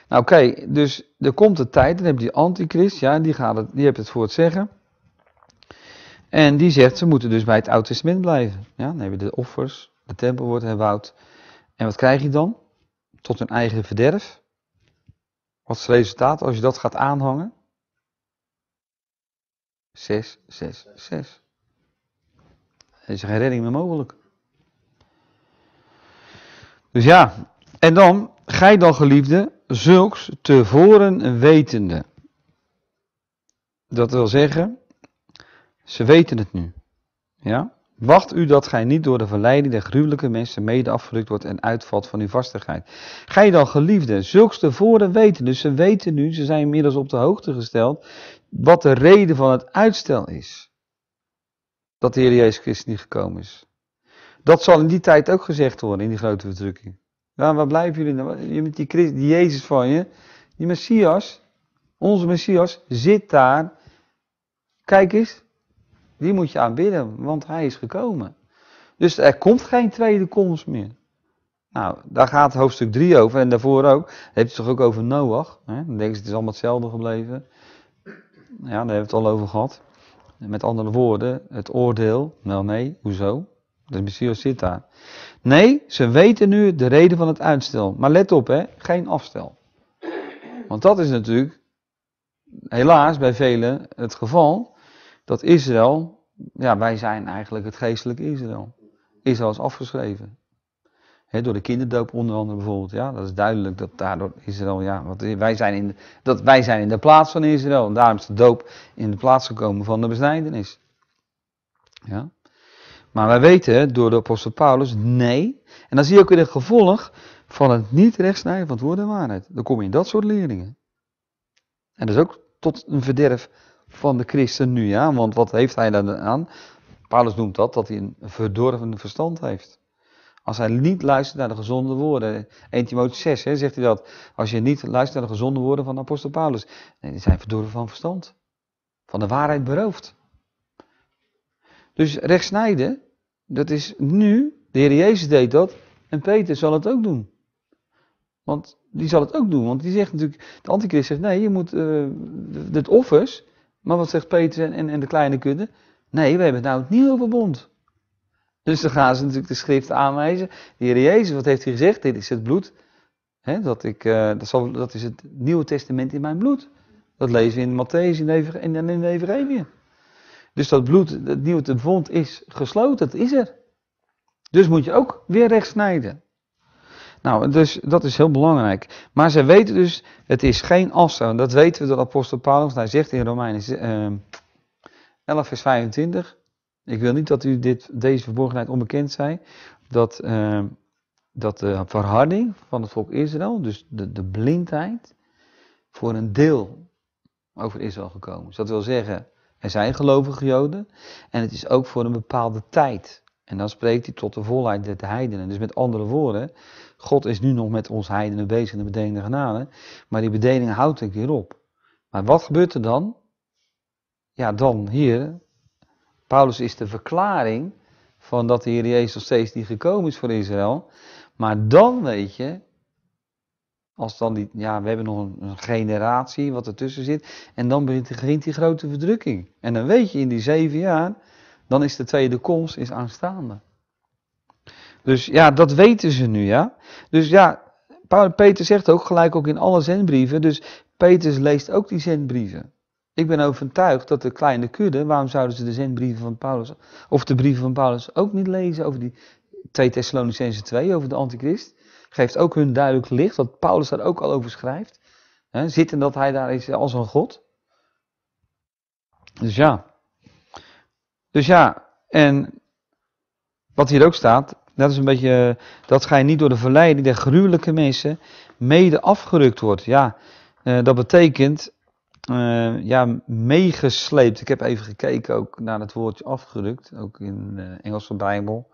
Nou oké, dus er komt een tijd, dan heb je die antichrist, ja, die, gaat het, die heeft het voor het zeggen. En die zegt, ze moeten dus bij het Oude Testament blijven. Ja, dan hebben de offers, de tempel wordt herbouwd. En wat krijg je dan? Tot hun eigen verderf. Wat is het resultaat als je dat gaat aanhangen? 6, 6, 6. Er is geen redding meer mogelijk. Dus ja, en dan, gij dan geliefde, zulks tevoren wetende. Dat wil zeggen, ze weten het nu. Ja? Wacht u dat gij niet door de verleiding der gruwelijke mensen mede afgerukt wordt en uitvalt van uw vastigheid. Gij dan geliefde, zulks tevoren wetende. Dus ze weten nu, ze zijn inmiddels op de hoogte gesteld, wat de reden van het uitstel is. Dat de Heer Jezus Christus niet gekomen is. Dat zal in die tijd ook gezegd worden, in die grote verdrukking. Ja, waar blijven jullie nou? Je met die, die Jezus van je, die Messias, onze Messias, zit daar. Kijk eens, die moet je aanbidden, want hij is gekomen. Dus er komt geen tweede komst meer. Nou, daar gaat hoofdstuk 3 over en daarvoor ook. Dan heeft het toch ook over Noach. Hè? Dan denk je, het is allemaal hetzelfde gebleven. Ja, daar hebben we het al over gehad. Met andere woorden, het oordeel. Nou nee, hoezo? De is zit daar. Nee, ze weten nu de reden van het uitstel. Maar let op, hè, geen afstel. Want dat is natuurlijk, helaas bij velen, het geval. Dat Israël, ja, wij zijn eigenlijk het geestelijke Israël. Israël is afgeschreven. He, door de kinderdoop onder andere bijvoorbeeld. Ja, dat is duidelijk dat daardoor Israël, ja, want wij zijn in dat wij zijn in de plaats van Israël. En daarom is de doop in de plaats gekomen van de besnijdenis. Ja. Maar wij weten door de apostel Paulus, nee. En dan zie je ook weer het gevolg van het niet rechtsnijden van het woord en waarheid. Dan kom je in dat soort leerlingen. En dat is ook tot een verderf van de christen nu, ja. Want wat heeft hij dan aan? Paulus noemt dat, dat hij een verdorven verstand heeft. Als hij niet luistert naar de gezonde woorden. 1 Timotheüs 6 hè, zegt hij dat. Als je niet luistert naar de gezonde woorden van de apostel Paulus. Nee, die zijn verdorven van verstand. Van de waarheid beroofd. Dus rechtsnijden dat is nu, de Heer Jezus deed dat en Peter zal het ook doen. Want die zal het ook doen, want die zegt natuurlijk, de antichrist zegt nee, je moet eh, het offers, maar wat zegt Peter en, en, de kleine kudde? Nee, we hebben nou het nieuwe verbond. Dus dan gaan ze natuurlijk de schrift aanwijzen. De Heer Jezus, wat heeft hij gezegd? Dit is het bloed. Hè, dat, ik, eh, dat, zal, dat is het Nieuwe Testament in mijn bloed. Dat lezen we in Matthäus in en in de dus dat bloed, dat nieuwe wond is gesloten, dat is er. Dus moet je ook weer recht snijden. Nou, dus dat is heel belangrijk. Maar zij weten dus, het is geen En Dat weten we door apostel Paulus. Hij zegt in Romeinen 11 ehm, vers 25. Ik wil niet dat u dit, deze verborgenheid onbekend zei. Dat, ehm, dat de verharding van het volk Israël, dus de, de blindheid, voor een deel over Israël gekomen is. dat wil zeggen, zijn gelovige Joden en het is ook voor een bepaalde tijd. En dan spreekt hij tot de volheid der heidenen. Dus met andere woorden, God is nu nog met ons heidenen bezig in de bedeling genade, maar die bedeling houdt een keer op. Maar wat gebeurt er dan? Ja, dan hier, Paulus is de verklaring van dat de Heer Jezus steeds niet gekomen is voor Israël. Maar dan weet je als dan die, ja, we hebben nog een, generatie wat ertussen zit. En dan begint die grote verdrukking. En dan weet je, in die zeven jaar, dan is de tweede komst is aanstaande. Dus ja, dat weten ze nu, ja. Dus ja, Peter zegt ook gelijk ook in alle zendbrieven. Dus Petrus leest ook die zendbrieven. Ik ben overtuigd dat de kleine kudde, waarom zouden ze de zendbrieven van Paulus, of de brieven van Paulus ook niet lezen over die 2 Thessalonicense 2, over de antichrist? geeft ook hun duidelijk licht, wat Paulus daar ook al over schrijft. Hè, zit in dat hij daar is als een God. Dus ja. Dus ja, en wat hier ook staat, dat is een beetje, dat gij niet door de verleiding der gruwelijke mensen mede afgerukt wordt. Ja, eh, dat betekent eh, ja, meegesleept. Ik heb even gekeken ook naar het woordje afgerukt, ook in de eh, Engelse Bijbel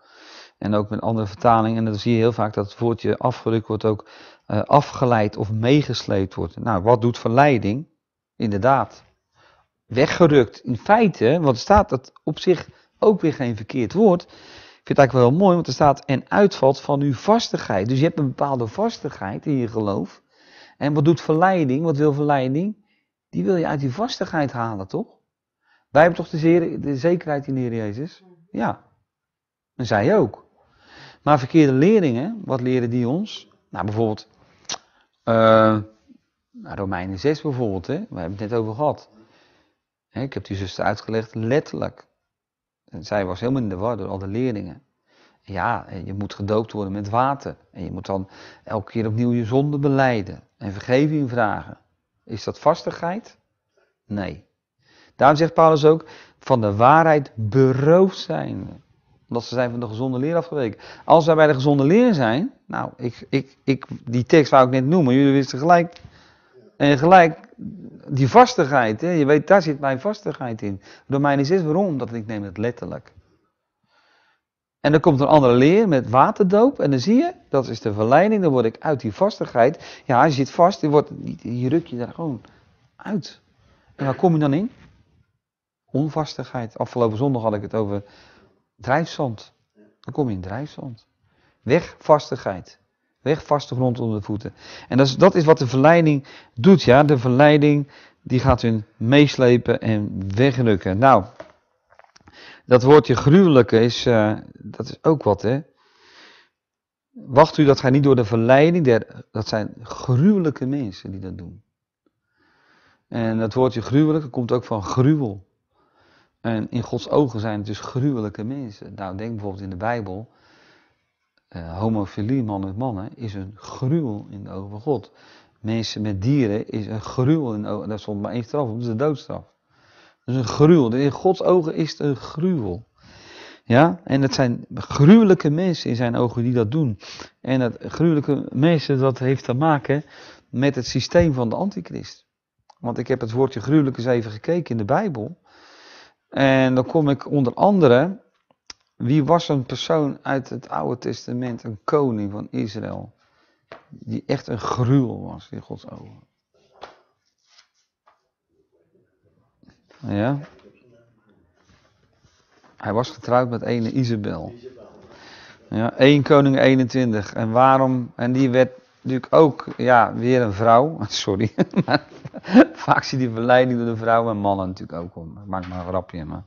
en ook met andere vertalingen. En dan zie je heel vaak dat het woordje afgerukt wordt ook eh, afgeleid of meegesleept wordt. Nou, wat doet verleiding? Inderdaad, weggerukt in feite, want er staat dat op zich ook weer geen verkeerd woord. Ik vind het eigenlijk wel heel mooi, want er staat en uitvalt van uw vastigheid. Dus je hebt een bepaalde vastigheid in je geloof. En wat doet verleiding? Wat wil verleiding? Die wil je uit die vastigheid halen, toch? Wij hebben toch de, zekerheid in de Heer Jezus? Ja. En zij ook. Maar verkeerde leerlingen, wat leren die ons? Nou, bijvoorbeeld uh, Romeinen 6 bijvoorbeeld, hè? we hebben het net over gehad. Hè, ik heb die zuster uitgelegd, letterlijk. En zij was helemaal in de war door al de leerlingen. Ja, je moet gedoopt worden met water. En je moet dan elke keer opnieuw je zonde beleiden en vergeving vragen. Is dat vastigheid? Nee. Daarom zegt Paulus ook, van de waarheid beroofd zijn dat ze zijn van de gezonde leer afgeweken. Als wij bij de gezonde leer zijn, nou, ik, ik, ik, die tekst wou ik net noemen, jullie wisten gelijk. En gelijk, die vastigheid, hè, je weet, daar zit mijn vastigheid in. is het waarom? Omdat ik neem het letterlijk. En dan komt een andere leer met waterdoop. En dan zie je, dat is de verleiding. Dan word ik uit die vastigheid. Ja, je zit vast. Je, wordt, je ruk je daar gewoon uit. En waar kom je dan in? Onvastigheid. Afgelopen zondag had ik het over Drijfzand. Dan kom je in drijfzand. Weg vastigheid. Weg vaste grond onder de voeten. En dat is, dat is wat de verleiding doet. Ja? De verleiding die gaat hun meeslepen en wegrukken. Nou, dat woordje gruwelijke is, eh, dat is ook wat hè. Wacht u dat gij niet door de verleiding, dat zijn gruwelijke mensen die dat doen. En dat woordje gruwelijk komt ook van gruwel. En in Gods ogen zijn het dus gruwelijke mensen. Nou, denk bijvoorbeeld in de Bijbel. Uh, eh, homofilie, man met mannen, is een gruwel in de ogen van God. Mensen met dieren is een gruwel in de ogen. Daar stond maar één straf op, dat is de doodstraf. Dat is een gruwel. Dus in Gods ogen is het een gruwel. Ja, en het zijn gruwelijke mensen in zijn ogen die dat doen. En dat gruwelijke mensen, dat heeft te maken met het systeem van de antichrist. Want ik heb het woordje gruwelijk eens even gekeken in de Bijbel. En dan kom ik onder andere, wie was een persoon uit het Oude Testament, een koning van Israël, die echt een gruwel was in Gods ogen? Ja. Hij was getrouwd met ene Isabel. Ja, één Koning 21. En waarom? En die werd natuurlijk ook ja, weer een vrouw. *laughs* Sorry. *laughs* vaak zie je die verleiding door de vrouwen en mannen natuurlijk ook. Ik maak maar een grapje. Maar.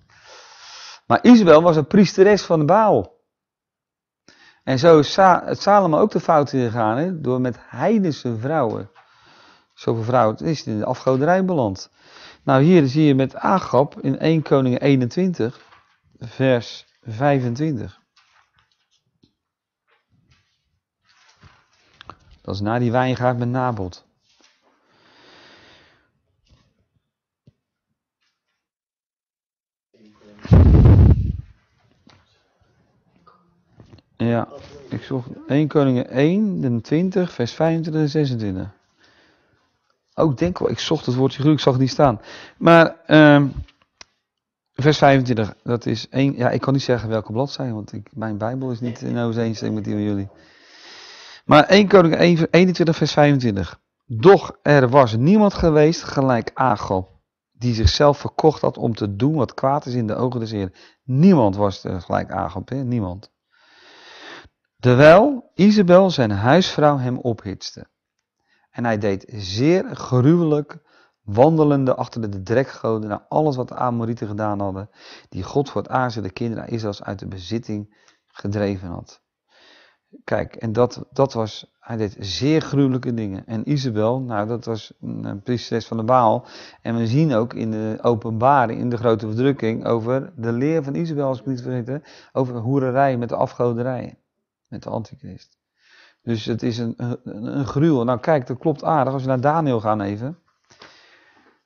maar Isabel was een priesteres van de Baal. En zo is Salomo ook de fout ingegaan. Hè, door met heidense vrouwen. Zoveel vrouwen. Het is in de afgoderij beland. Nou hier zie je met Agap in 1 Koningen 21 vers 25. Dat is na die gaat met Nabot. Ja, ik zocht 1 Koningen 1, 20, vers 25 en 26. Ook oh, denk wel, ik zocht het woordje ik zag het niet staan. Maar ehm, vers 25, dat is één. Ja, ik kan niet zeggen welke bladzijde, want ik, mijn Bijbel is niet in overeenstemming met die van jullie. Maar 1 Koning 21 vers 25. Doch er was niemand geweest gelijk Ago, die zichzelf verkocht had om te doen wat kwaad is in de ogen des Heeren. Niemand was er gelijk Ago, niemand. Terwijl Isabel zijn huisvrouw hem ophitste. En hij deed zeer gruwelijk wandelende achter de drekgoden naar alles wat de Amorieten gedaan hadden, die God voor het aanzien de kinderen Israëls uit de bezitting gedreven had kijk, en dat, dat was, hij deed zeer gruwelijke dingen. En Isabel, nou dat was een eh, priesteres van de Baal. En we zien ook in de openbaring, in de grote verdrukking, over de leer van Isabel, als ik niet vergeten, over hoererij met de afgoderijen, met de antichrist. Dus het is een, een, gruwel. Nou kijk, dat klopt aardig als we naar Daniel gaan even.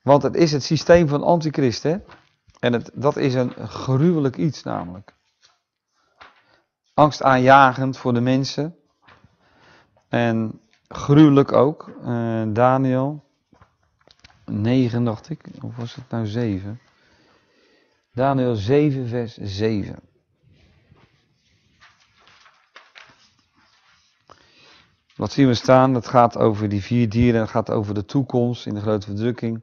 Want het is het systeem van antichrist, hè. En het, dat is een gruwelijk iets namelijk angstaanjagend voor de mensen. En gruwelijk ook. Eh, Daniel 9, dacht ik. Of was het nou 7? Daniel 7, vers 7. Wat zien we staan? Dat gaat over die vier dieren, dat gaat over de toekomst in de grote verdrukking.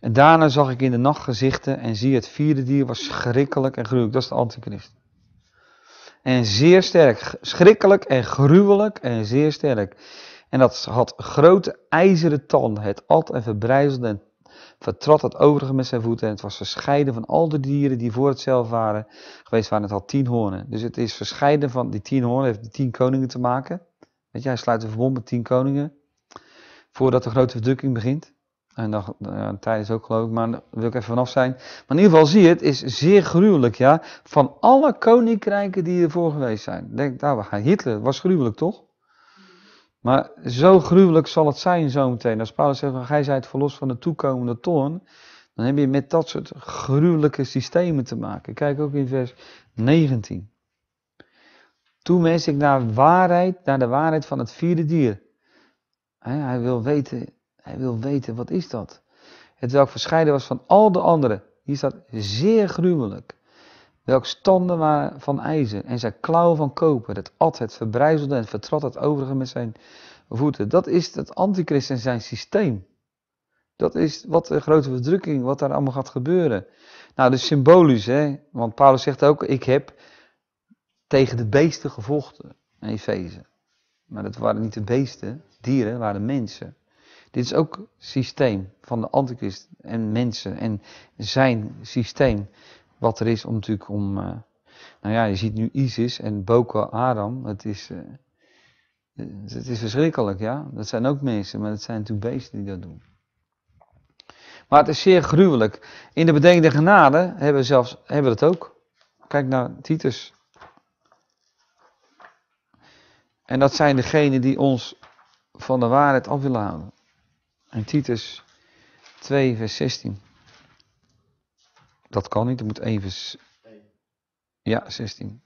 En daarna zag ik in de nacht gezichten en zie het vierde dier was schrikkelijk en gruwelijk. Dat is de antichrist en zeer sterk. Schrikkelijk en gruwelijk en zeer sterk. En dat had grote ijzeren tanden. Het at en verbrijzelde en vertrad het overige met zijn voeten. En het was verscheiden van al de dieren die voor het zelf waren geweest waren. Het had tien hoornen. Dus het is verscheiden van die tien hoornen. heeft de tien koningen te maken. Weet je, hij sluit een verbond met tien koningen. Voordat de grote verdrukking begint. En dat, ja, tijdens ook geloof ik, maar daar wil ik even vanaf zijn. Maar in ieder geval zie je, het is zeer gruwelijk, ja. Van alle koninkrijken die ervoor geweest zijn. Denk, daar nou, gaan Hitler was gruwelijk, toch? Maar zo gruwelijk zal het zijn zometeen. Als Paulus zegt, van, gij zijt verlost van de toekomende toorn. Dan heb je met dat soort gruwelijke systemen te maken. Kijk ook in vers 19. Toen mens ik naar waarheid, naar de waarheid van het vierde dier. Hij wil weten hij wil weten, wat is dat? Het welk verscheiden was van al de anderen. Hier staat zeer gruwelijk. Welk standen waren van ijzer en zijn klauwen van koper. Het at, het verbrijzelde en vertrad het overige met zijn voeten. Dat is het antichrist en zijn systeem. Dat is wat de grote verdrukking, wat daar allemaal gaat gebeuren. Nou, dus symbolisch, hè? want Paulus zegt ook, ik heb tegen de beesten gevochten in Efeze. Maar dat waren niet de beesten, dieren waren mensen. Dit is ook systeem van de antichrist en mensen en zijn systeem. Wat er is om natuurlijk om... Eh, nou ja, je ziet nu ISIS en Boko Haram. Het is, uh, het is verschrikkelijk, ja. Dat zijn ook mensen, maar dat zijn natuurlijk beesten die dat doen. Maar het is zeer gruwelijk. In de der genade hebben we, zelfs, hebben dat ook. Kijk naar Titus. En dat zijn degenen die ons van de waarheid af willen houden. In Titus 2, vers 16. Dat kan niet, Er moet even. Ja, 16.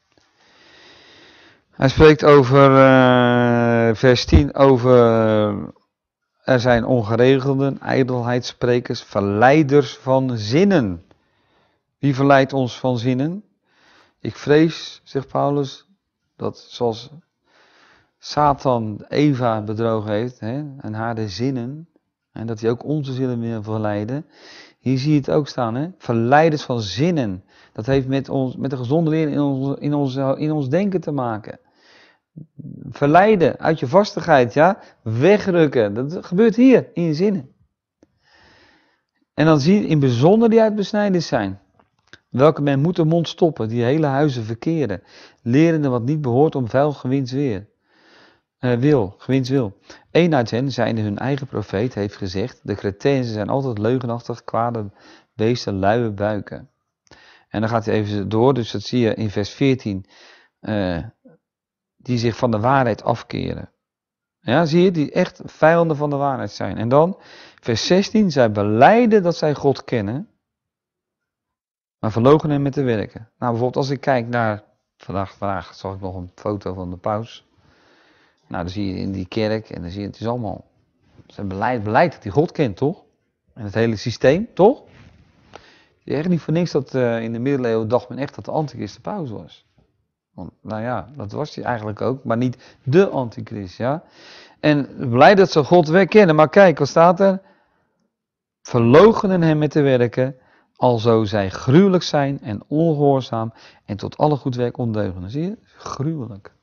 Hij spreekt over eh, vers 10 over. Eh, er zijn ongeregelden, ijdelheidssprekers, verleiders van zinnen. Wie verleidt ons van zinnen? Ik vrees, zegt Paulus, dat zoals Satan Eva bedrogen heeft hè, en haar de zinnen, en dat die ook onze zinnen verleiden. Hier zie je het ook staan, hè? verleiders van zinnen. Dat heeft met, ons, met de gezonde leren in ons, in, ons, in ons denken te maken. Verleiden uit je vastigheid, ja? wegrukken. Dat gebeurt hier in je zinnen. En dan zie je in bijzonder die uit besnijders zijn. Welke men moet de mond stoppen, die hele huizen verkeren. Lerende wat niet behoort om vuil gewinds weer. Eh, wil, gewinst wil. Eén uit hen, zijnde hun eigen profeet, heeft gezegd: De Cretenzen zijn altijd leugenachtig, kwade beesten, luie buiken. En dan gaat hij even door, dus dat zie je in vers 14, eh, die zich van de waarheid afkeren. Ja, zie je, die echt vijanden van de waarheid zijn. En dan, vers 16, zij beleiden dat zij God kennen, maar verlogen hem met de werken. Nou, bijvoorbeeld als ik kijk naar, vandaag, vandaag zag ik nog een foto van de paus, nou, dan zie je in die kerk en dan zie je het is allemaal. Het is beleid, beleid dat hij God kent, toch? En het hele systeem, toch? Het is echt niet voor niks dat eh, in de middeleeuwen dacht men echt dat de antichrist de paus was. Want, nou ja, dat was hij eigenlijk ook, maar niet de antichrist, ja. En blij dat ze God weer maar kijk, wat staat er? Verlogenen hem met te werken, alzo zij gruwelijk zijn en ongehoorzaam en tot alle goed werk ondeugenden. Zie je? Gruwelijk.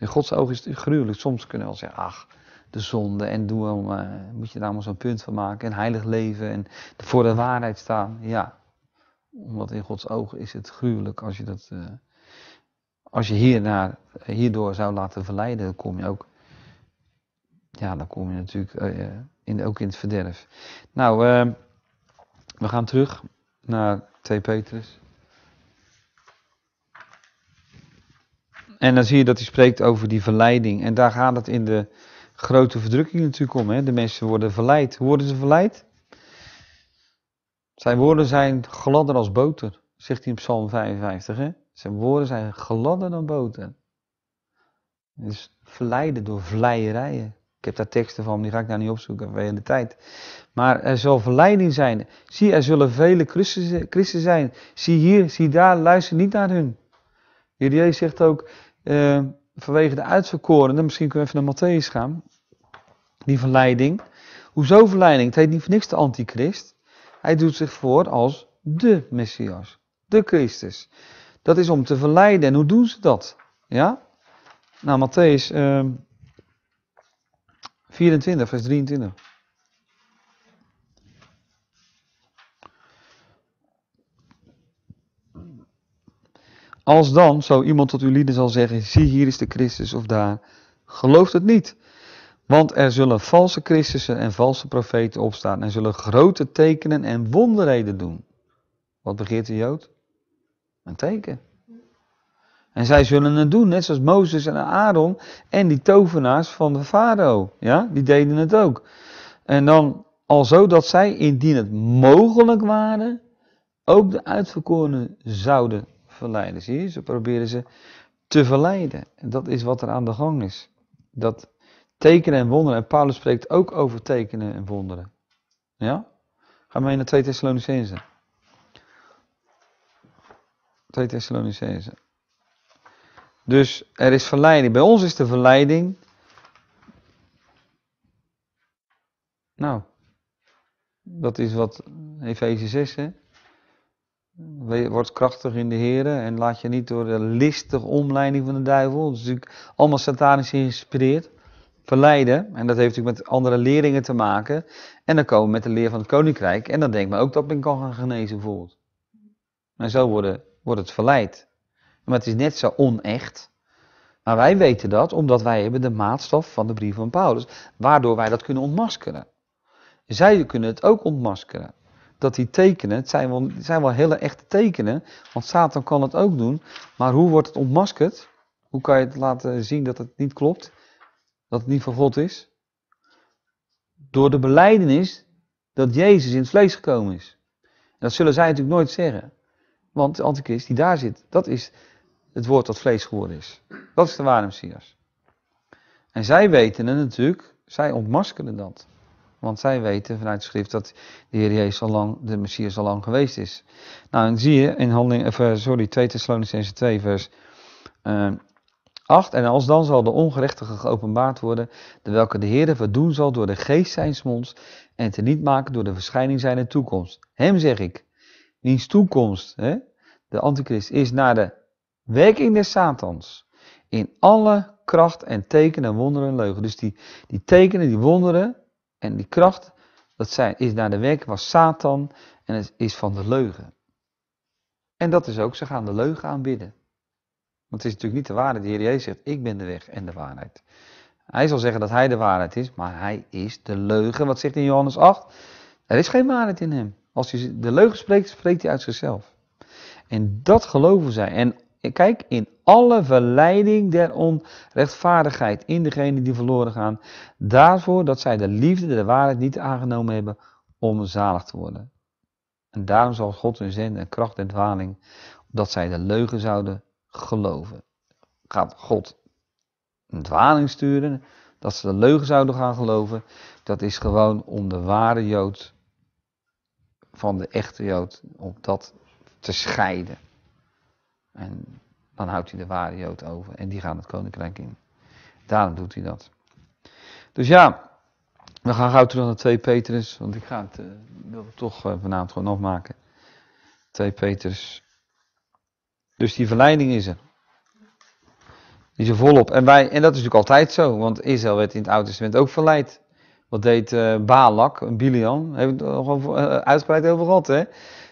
In Gods ogen is het gruwelijk. Soms kunnen we al zeggen, ach, de zonde en doe hem, eh, moet je daar maar zo'n punt van maken. En heilig leven en voor de waarheid staan. Ja, omdat in Gods ogen is het gruwelijk als je dat... Eh, als je hiernaar, hierdoor zou laten verleiden, dan kom je ook... Ja, dan kom je natuurlijk eh, in, ook in het verderf. Nou, we gaan terug naar 2 Petrus. En dan zie je dat hij spreekt over die verleiding. En daar gaat het in de grote verdrukking natuurlijk om. Hè? De mensen worden verleid. Hoe worden ze verleid? Zijn woorden zijn gladder als boter, zegt hij in Psalm 55. Hè? Zijn woorden zijn gladder dan boter. Dus verleiden door vleierijen. Ik heb daar teksten van, die ga ik daar niet opzoeken vanwege de tijd. Maar er zal verleiding zijn. Zie, er zullen vele christen zijn. Zie hier, zie daar, luister niet naar hun. Jullie zegt ook, eh, vanwege de uitverkorende. misschien kunnen we even naar Matthäus gaan, die verleiding. Hoezo verleiding? Het heet niet voor niks de antichrist. Hij doet zich voor als de Messias, de Christus. Dat is om te verleiden. En hoe doen ze dat? Ja? Nou, Matthäus 24, ehm, vers 23. Als dan zo iemand tot uw lieden zal zeggen, zie hier is de Christus of daar, gelooft het niet. Want er zullen valse Christussen en valse profeten opstaan en zullen grote tekenen en wonderheden doen. Wat begeert de Jood? Een teken. En zij zullen het doen, net zoals Mozes en Aaron en die tovenaars van de farao. Ja, die deden het ook. En dan al zo dat zij, indien het mogelijk waren, ook de uitverkorenen zouden verleiden. Zie je, ze proberen ze te verleiden. En dat is wat er aan de gang is. Dat tekenen en wonderen, en Paulus spreekt ook over tekenen en wonderen. Ja? Ga mee naar 2 Thessalonicense. 2 Thessalonicense. Dus er is verleiding. Bij ons is de verleiding. Nou, dat is wat Efeze 6 he. Word krachtig in de heren en laat je niet door de listige omleiding van de duivel, dat is natuurlijk allemaal satanisch geïnspireerd, verleiden. En dat heeft natuurlijk met andere leerlingen te maken. En dan komen we met de leer van het koninkrijk en dan denkt men ook dat men kan gaan genezen bijvoorbeeld. En zo worden, wordt het verleid. Maar het is net zo onecht. Maar wij weten dat omdat wij hebben de maatstaf van de brief van Paulus, waardoor wij dat kunnen ontmaskeren. Zij kunnen het ook ontmaskeren dat die tekenen, het zijn wel, het zijn wel hele echte tekenen, want Satan kan het ook doen. Maar hoe wordt het ontmaskerd? Hoe kan je het laten zien dat het niet klopt? Dat het niet van God is? Door de beleidenis dat Jezus in het vlees gekomen is. dat zullen zij natuurlijk nooit zeggen. Want de antichrist die daar zit, dat is het woord dat vlees geworden is. Dat is de ware Messias. En zij weten het natuurlijk, zij ontmaskeren dat. Want zij weten vanuit het schrift dat de Heer Jezus al lang, de Messias al lang geweest is. Nou, dan zie je in handeling, eh, sorry, 2 Thessalonische 2 vers 8. Eh, en als dan zal de ongerechtige geopenbaard worden, de welke de Heer verdoen zal door de geest zijn monds en te niet maken door de verschijning zijn toekomst. Hem zeg ik, wiens toekomst, hè, de antichrist, is naar de werking des satans. In alle kracht en tekenen, wonderen en leugen. Dus die, die tekenen, die wonderen, en die kracht, dat zijn, is naar de weg was Satan en het is van de leugen. En dat is ook, ze gaan de leugen aanbidden. Want het is natuurlijk niet de waarheid. De Heer Jezus zegt, ik ben de weg en de waarheid. Hij zal zeggen dat hij de waarheid is, maar hij is de leugen. Wat zegt in Johannes 8? Er is geen waarheid in hem. Als hij de leugen spreekt, spreekt hij uit zichzelf. En dat geloven zij. En kijk, in alle verleiding der onrechtvaardigheid in degenen die verloren gaan, daarvoor dat zij de liefde, de waarheid niet aangenomen hebben om zalig te worden. En daarom zal God hun zenden en kracht en dwaling, dat zij de leugen zouden geloven. Gaat God een dwaling sturen, dat ze de leugen zouden gaan geloven, dat is gewoon om de ware Jood van de echte Jood, om dat te scheiden. En dan houdt hij de ware Jood over en die gaan het koninkrijk in. Daarom doet hij dat. Dus ja, we gaan gauw terug naar 2 Petrus, want ik ga het uh, wil het toch uh, vanavond gewoon afmaken. 2 Petrus. Dus die verleiding is er. Die is er volop. En, wij, en dat is natuurlijk altijd zo, want Israël werd in het Oude Testament ook verleid. Wat deed uh, Balak, een Bilian, Heeft ik het al uitgebreid over gehad, hè?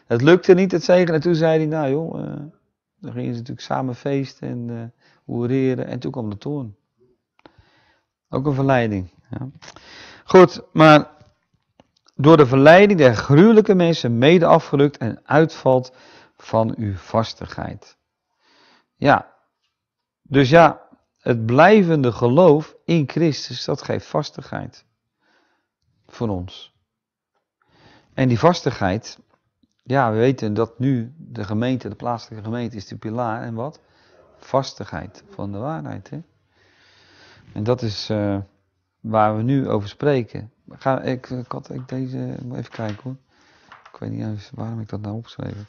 Het lukte niet, het zegen. En toen zei hij, nou joh, dan gingen ze natuurlijk samen feesten en uh, hoereren. En toen kwam de toorn. Ook een verleiding. Ja. Goed, maar door de verleiding der gruwelijke mensen mede afgerukt en uitvalt van uw vastigheid. Ja, dus ja, het blijvende geloof in Christus, dat geeft vastigheid voor ons. En die vastigheid, ja, we weten dat nu de gemeente, de plaatselijke gemeente, is de pilaar en wat? Vastigheid van de waarheid. Hè? En dat is eh, waar we nu over spreken. Ga, ik, ik had ik deze, even kijken hoor. Ik weet niet eens waarom ik dat nou opschreven.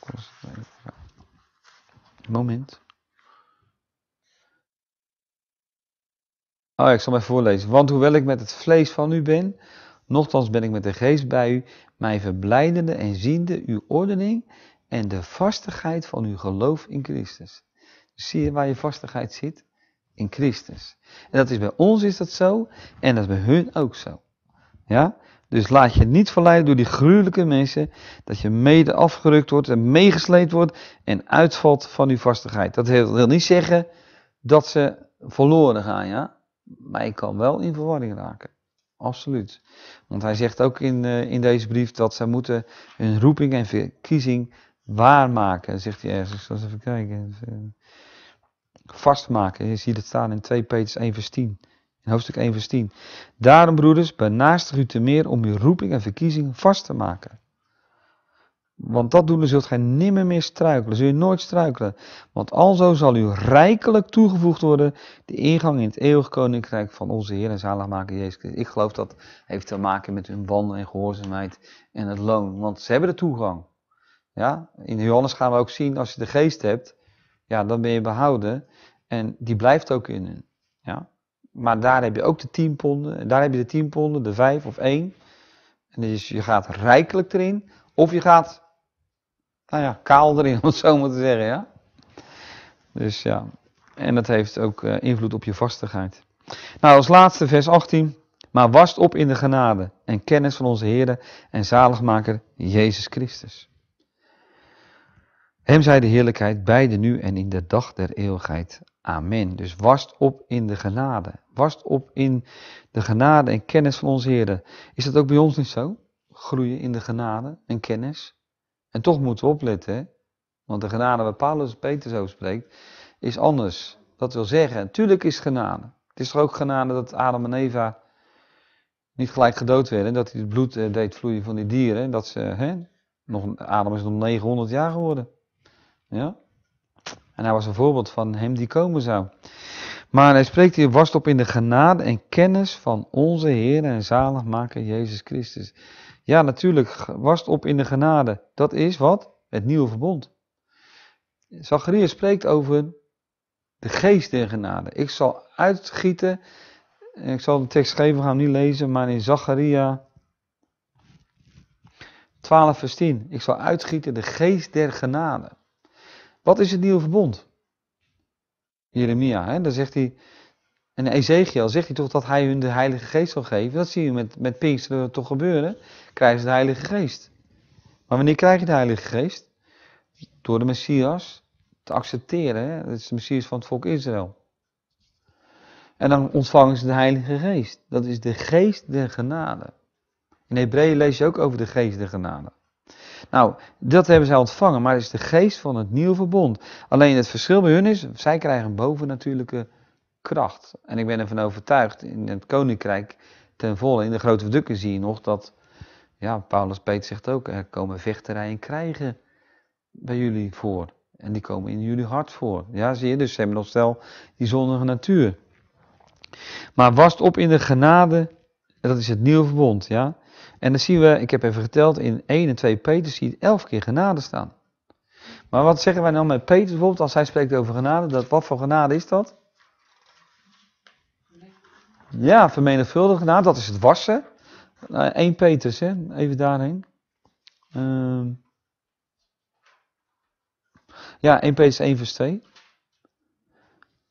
Moment. Oh, ik zal mij voorlezen. Want hoewel ik met het vlees van u ben, Nochtans ben ik met de geest bij u, mij verblijdende en ziende uw ordening en de vastigheid van uw geloof in Christus. zie je waar je vastigheid zit? In Christus. En dat is bij ons is dat zo en dat is bij hun ook zo. Ja? Dus laat je niet verleiden door die gruwelijke mensen, dat je mede afgerukt wordt en meegesleept wordt en uitvalt van uw vastigheid. Dat wil niet zeggen dat ze verloren gaan, ja? maar je kan wel in verwarring raken absoluut. Want hij zegt ook in, eh, in deze brief dat zij moeten hun roeping en verkiezing waarmaken, zegt hij ergens. eens even kijken. Dus, eh, vastmaken, je ziet het staan in 2 Petrus 1 vers 10. In hoofdstuk 1 vers 10. Daarom broeders, benaastig u te meer om uw roeping en verkiezing vast te maken. Want dat doelen zult gij nimmer meer struikelen, zul je nooit struikelen. Want alzo zal u rijkelijk toegevoegd worden de ingang in het eeuwig koninkrijk van onze Heer en zaligmaker Jezus Christus. Ik geloof dat heeft te maken met hun wandelen en gehoorzaamheid en het loon. Want ze hebben de toegang. Ja? In Johannes gaan we ook zien, als je de geest hebt, ja, dan ben je behouden. En die blijft ook in hun. Ja? Maar daar heb je ook de tien ponden, daar heb je de tien ponden, de vijf of één. En dus je gaat rijkelijk erin, of je gaat nou ja, kaal erin, om het zo maar te zeggen. Ja? Dus ja, en dat heeft ook eh, invloed op je vastigheid. Nou, als laatste vers 18. Maar wast op in de genade en kennis van onze Heer en zaligmaker Jezus Christus. Hem zij de heerlijkheid, beide nu en in de dag der eeuwigheid. Amen. Dus wast op in de genade. Wast op in de genade en kennis van onze Heer. Is dat ook bij ons niet zo? Groeien in de genade en kennis. En toch moeten we opletten, want de genade waar Paulus Peter zo spreekt, is anders. Dat wil zeggen, natuurlijk is genade. Het is toch ook genade dat Adam en Eva niet gelijk gedood werden. Dat hij het bloed eh, deed vloeien van die dieren. En dat ze, hè, nog, Adam is nog 900 jaar geworden. Ja? En hij was een voorbeeld van hem die komen zou. Maar hij spreekt hier vast op in de genade en kennis van onze Heer en zaligmaker Jezus Christus. Ja, natuurlijk, wast op in de genade. Dat is wat? Het nieuwe verbond. Zachariah spreekt over de geest der genade. Ik zal uitgieten. Ik zal de tekst geven, we gaan hem niet lezen, maar in Zacharia 12 vers 10. Ik zal uitgieten de geest der genade. Wat is het nieuwe verbond? Jeremia, hè? dan zegt hij, en Ezekiel zegt hij toch dat hij hun de Heilige Geest zal geven? Dat zie je met, met Pinksteren toch gebeuren. Krijgen ze de Heilige Geest. Maar wanneer krijg je de Heilige Geest? Door de Messias te accepteren. Hè? Dat is de Messias van het volk Israël. En dan ontvangen ze de Heilige Geest. Dat is de Geest der Genade. In Hebreeën lees je ook over de Geest der Genade. Nou, dat hebben zij ontvangen, maar het is de geest van het nieuwe verbond. Alleen het verschil bij hun is, zij krijgen een bovennatuurlijke kracht. En ik ben ervan overtuigd, in het koninkrijk ten volle, in de grote verdukken zie je nog dat, ja, Paulus Peet zegt ook, er komen vechterijen en krijgen bij jullie voor. En die komen in jullie hart voor. Ja, zie je, dus ze hebben nog stel die zonnige natuur. Maar wast op in de genade, dat is het nieuwe verbond, ja. En dan zien we, ik heb even geteld, in 1 en 2 Peter zie je elf keer genade staan. Maar wat zeggen wij nou met Peter bijvoorbeeld, als hij spreekt over genade, dat, wat voor genade is dat? Ja, vermenigvuldigen. Nou, dat is het wassen. Uh, eh, 1 Peters, hè? even daarheen. Ehm. ja, 1 Peters 1 vers 2.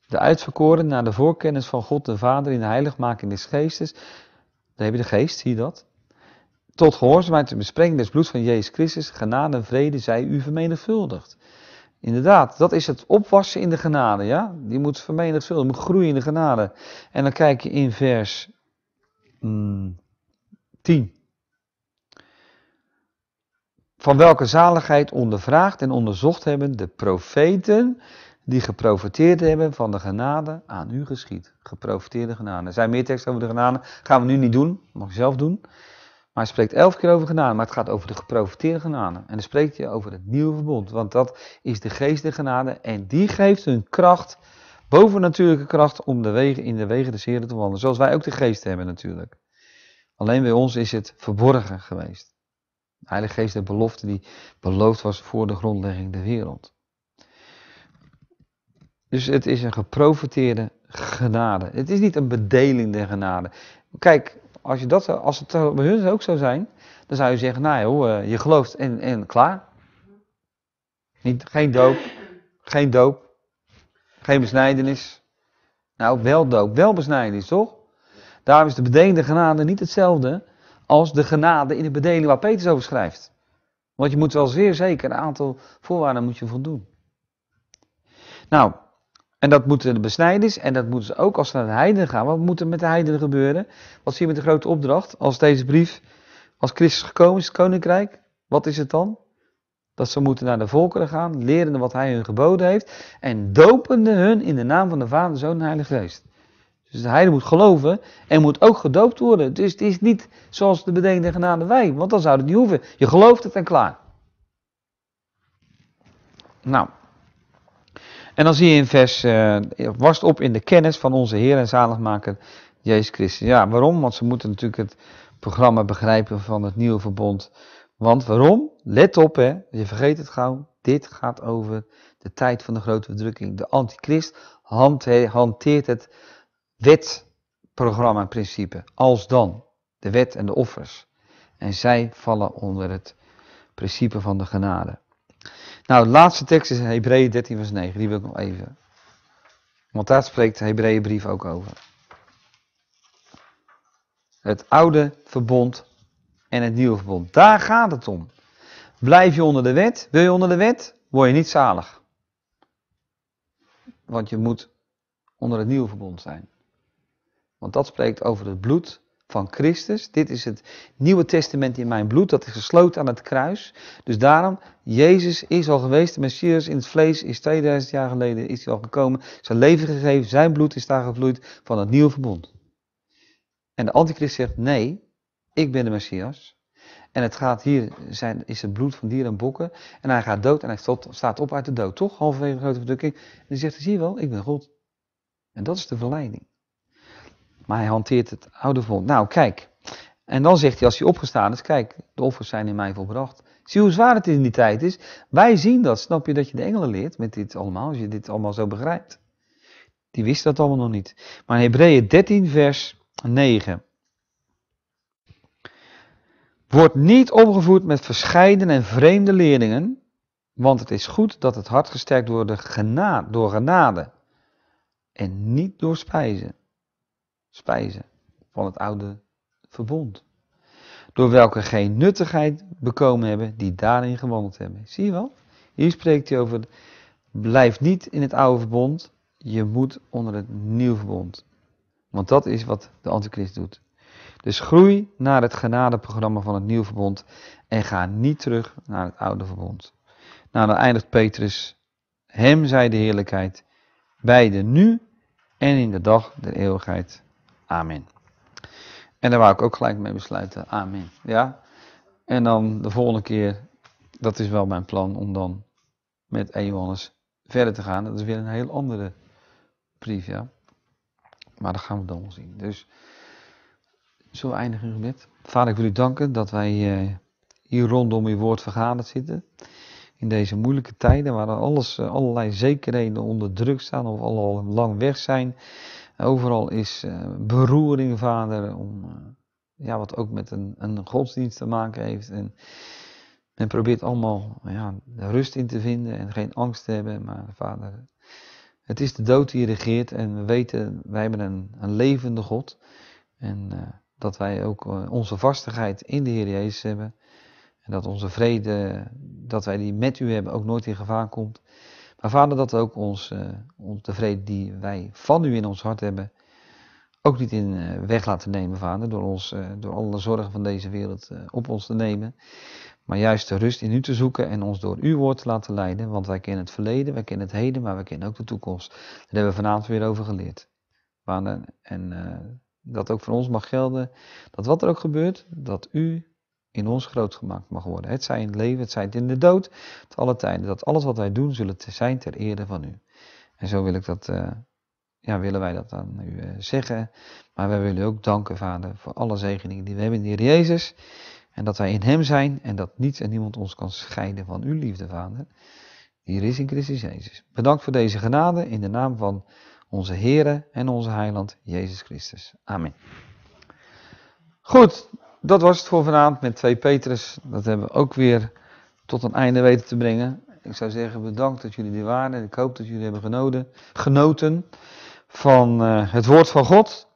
De uitverkoren naar de voorkennis van God de Vader in de heiligmaking des geestes. Daar heb je de geest, zie je dat? Tot gehoorzaamheid de bespreking des bloeds van Jezus Christus. Genade en vrede zij u vermenigvuldigd. Inderdaad, dat is het opwassen in de genade. Ja? Die moet vermenigvuldigen, moet groeien in de genade. En dan kijk je in vers 10. Mm, van welke zaligheid ondervraagd en onderzocht hebben de profeten die geprofiteerd hebben van de genade aan u geschied. Geprofiteerde genade. Er zijn meer teksten over de genade, gaan we nu niet doen, mag je zelf doen. Maar hij spreekt elf keer over genade, maar het gaat over de geprofiteerde genade. En dan spreekt hij over het nieuwe verbond, want dat is de geest der genade. En die geeft hun kracht, bovennatuurlijke kracht, om de wegen, in de wegen des Heren te wandelen. Zoals wij ook de geest hebben natuurlijk. Alleen bij ons is het verborgen geweest. De Heilige Geest, de belofte die beloofd was voor de grondlegging der wereld. Dus het is een geprofiteerde genade. Het is niet een bedeling der genade. Kijk, als, je dat, als het eh, bij hun ook zou zijn, dan zou je zeggen, nou joh, eh, je gelooft en, en klaar. Niet, geen doop, geen doop, geen besnijdenis. Nou, wel doop, wel besnijdenis, toch? Daarom is de bedeelde genade niet hetzelfde als de genade in de bedeling waar Peters over schrijft. Want je moet wel zeer zeker een aantal voorwaarden moet je voldoen. Nou, en dat moeten de besnijders en dat moeten ze ook als ze naar de heidenen gaan. Wat moet er met de heidenen gebeuren? Wat zie je met de grote opdracht? Als deze brief, als Christus gekomen is, het koninkrijk, wat is het dan? Dat ze moeten naar de volkeren gaan, leren wat hij hun geboden heeft en dopende hun in de naam van de Vader, Zoon en Heilige Geest. Dus de heiden moet geloven en moet ook gedoopt worden. Dus het is niet zoals de bedenkende de wij, want dan zou het niet hoeven. Je gelooft het en klaar. Nou, en dan zie je in vers, uh, op in de kennis van onze Heer en zaligmaker Jezus Christus. Ja, waarom? Want ze moeten natuurlijk het programma begrijpen van het nieuwe verbond. Want waarom? Let op hè, je vergeet het gauw. Dit gaat over de tijd van de grote verdrukking. De antichrist hanteert het wetprogramma principe. Als dan, de wet en de offers. En zij vallen onder het principe van de genade. Nou, de laatste tekst is Hebreeën 13 vers 9. Die wil ik nog even. Want daar spreekt de Hebreeënbrief ook over. Het oude verbond en het nieuwe verbond. Daar gaat het om. Blijf je onder de wet? Wil je onder de wet? Word je niet zalig. Want je moet onder het nieuwe verbond zijn. Want dat spreekt over het bloed van Christus. Dit is het Nieuwe Testament in mijn bloed, dat is gesloten aan het kruis. Dus daarom, Jezus is al geweest, de Messias in het vlees is 2000 jaar geleden, is hij al gekomen, zijn leven gegeven, zijn bloed is daar gevloeid van het nieuwe verbond. En de antichrist zegt, nee, ik ben de Messias. En het gaat hier, zijn, is het bloed van dieren en bokken. En hij gaat dood en hij staat op uit de dood, toch? Halverwege de grote verdrukking. En hij zegt, zie je wel, ik ben God. En dat is de verleiding. Maar hij hanteert het oude volk. Nou, kijk. En dan zegt hij als hij opgestaan is, kijk, de offers zijn in mij volbracht. Zie hoe zwaar het in die tijd is. Wij zien dat. Snap je dat je de engelen leert met dit allemaal, als je dit allemaal zo begrijpt? Die wist dat allemaal nog niet. Maar in Hebreeën 13, vers 9. Wordt niet opgevoed met verscheiden en vreemde leerlingen, want het is goed dat het hart gesterkt wordt door genade en niet door spijzen spijzen van het oude verbond. Door welke geen nuttigheid bekomen hebben die daarin gewandeld hebben. Zie je wel? Hier spreekt hij over, blijf niet in het oude verbond, je moet onder het nieuw verbond. Want dat is wat de antichrist doet. Dus groei naar het genadeprogramma van het nieuw verbond en ga niet terug naar het oude verbond. Nou, dan eindigt Petrus, hem zei de heerlijkheid, bij de nu en in de dag der eeuwigheid. Amen. En daar wou ik ook gelijk mee besluiten. Amen. Ja. En dan de volgende keer, dat is wel mijn plan om dan met 1 verder te gaan. Dat is weer een heel andere brief, ja. Maar dat gaan we dan wel zien. Dus zo eindigen u gebed. Vader, ik wil u danken dat wij eh, hier rondom uw woord vergaderd zitten. In deze moeilijke tijden waar alles, eh, allerlei zekerheden onder druk staan of al lang weg zijn. Overal is eh, beroering, vader, om, eh, ja, wat ook met een, een godsdienst te maken heeft. En men probeert allemaal ja, rust in te vinden en geen angst te hebben. Maar vader, het is de dood die regeert en we weten, wij hebben een, een levende God. En eh, dat wij ook onze vastigheid in de Heer Jezus hebben. En dat onze vrede, dat wij die met u hebben, ook nooit in gevaar komt. Maar vader, dat ook ons, uh, vrede die wij van u in ons hart hebben, ook niet in eh, weg laten nemen, vader. Door, ons, eh, door alle zorgen van deze wereld op ons te nemen. Maar juist de rust in u te zoeken en ons door uw woord te laten leiden. Want wij kennen het verleden, wij kennen het heden, maar wij kennen ook de toekomst. Daar hebben we vanavond weer over geleerd. Vader, en dat ook voor ons mag gelden. Dat wat er ook gebeurt, dat u in ons groot gemaakt mag worden. Het zij in het leven, het zij in de dood, te alle tijden. Dat alles wat wij doen, zullen te zijn ter eerde van u. En zo wil ik dat, eh, ja, willen wij dat aan u eh, zeggen. Maar wij willen u ook danken, Vader, voor alle zegeningen die we hebben in de Heer Jezus. En dat wij in Hem zijn en dat niets en niemand ons kan scheiden van uw liefde, Vader. Hier is in Christus Jezus. Bedankt voor deze genade in de naam van onze Heere en onze Heiland, Jezus Christus. Amen. Goed, dat was het voor vanavond met 2 Petrus. Dat hebben we ook weer tot een einde weten te brengen. Ik zou zeggen bedankt dat jullie er waren en ik hoop dat jullie hebben genoten, genoten van eh, het woord van God.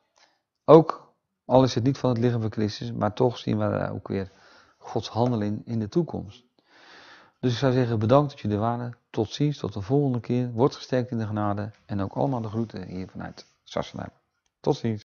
Ook al is het niet van het lichaam van Christus, maar toch zien we daar ook weer Gods handeling in de toekomst. Dus ik zou zeggen bedankt dat jullie er waren. Tot ziens, tot de volgende keer. Word gesterkt in de genade en ook allemaal de groeten hier vanuit Sassenheim. Tot ziens.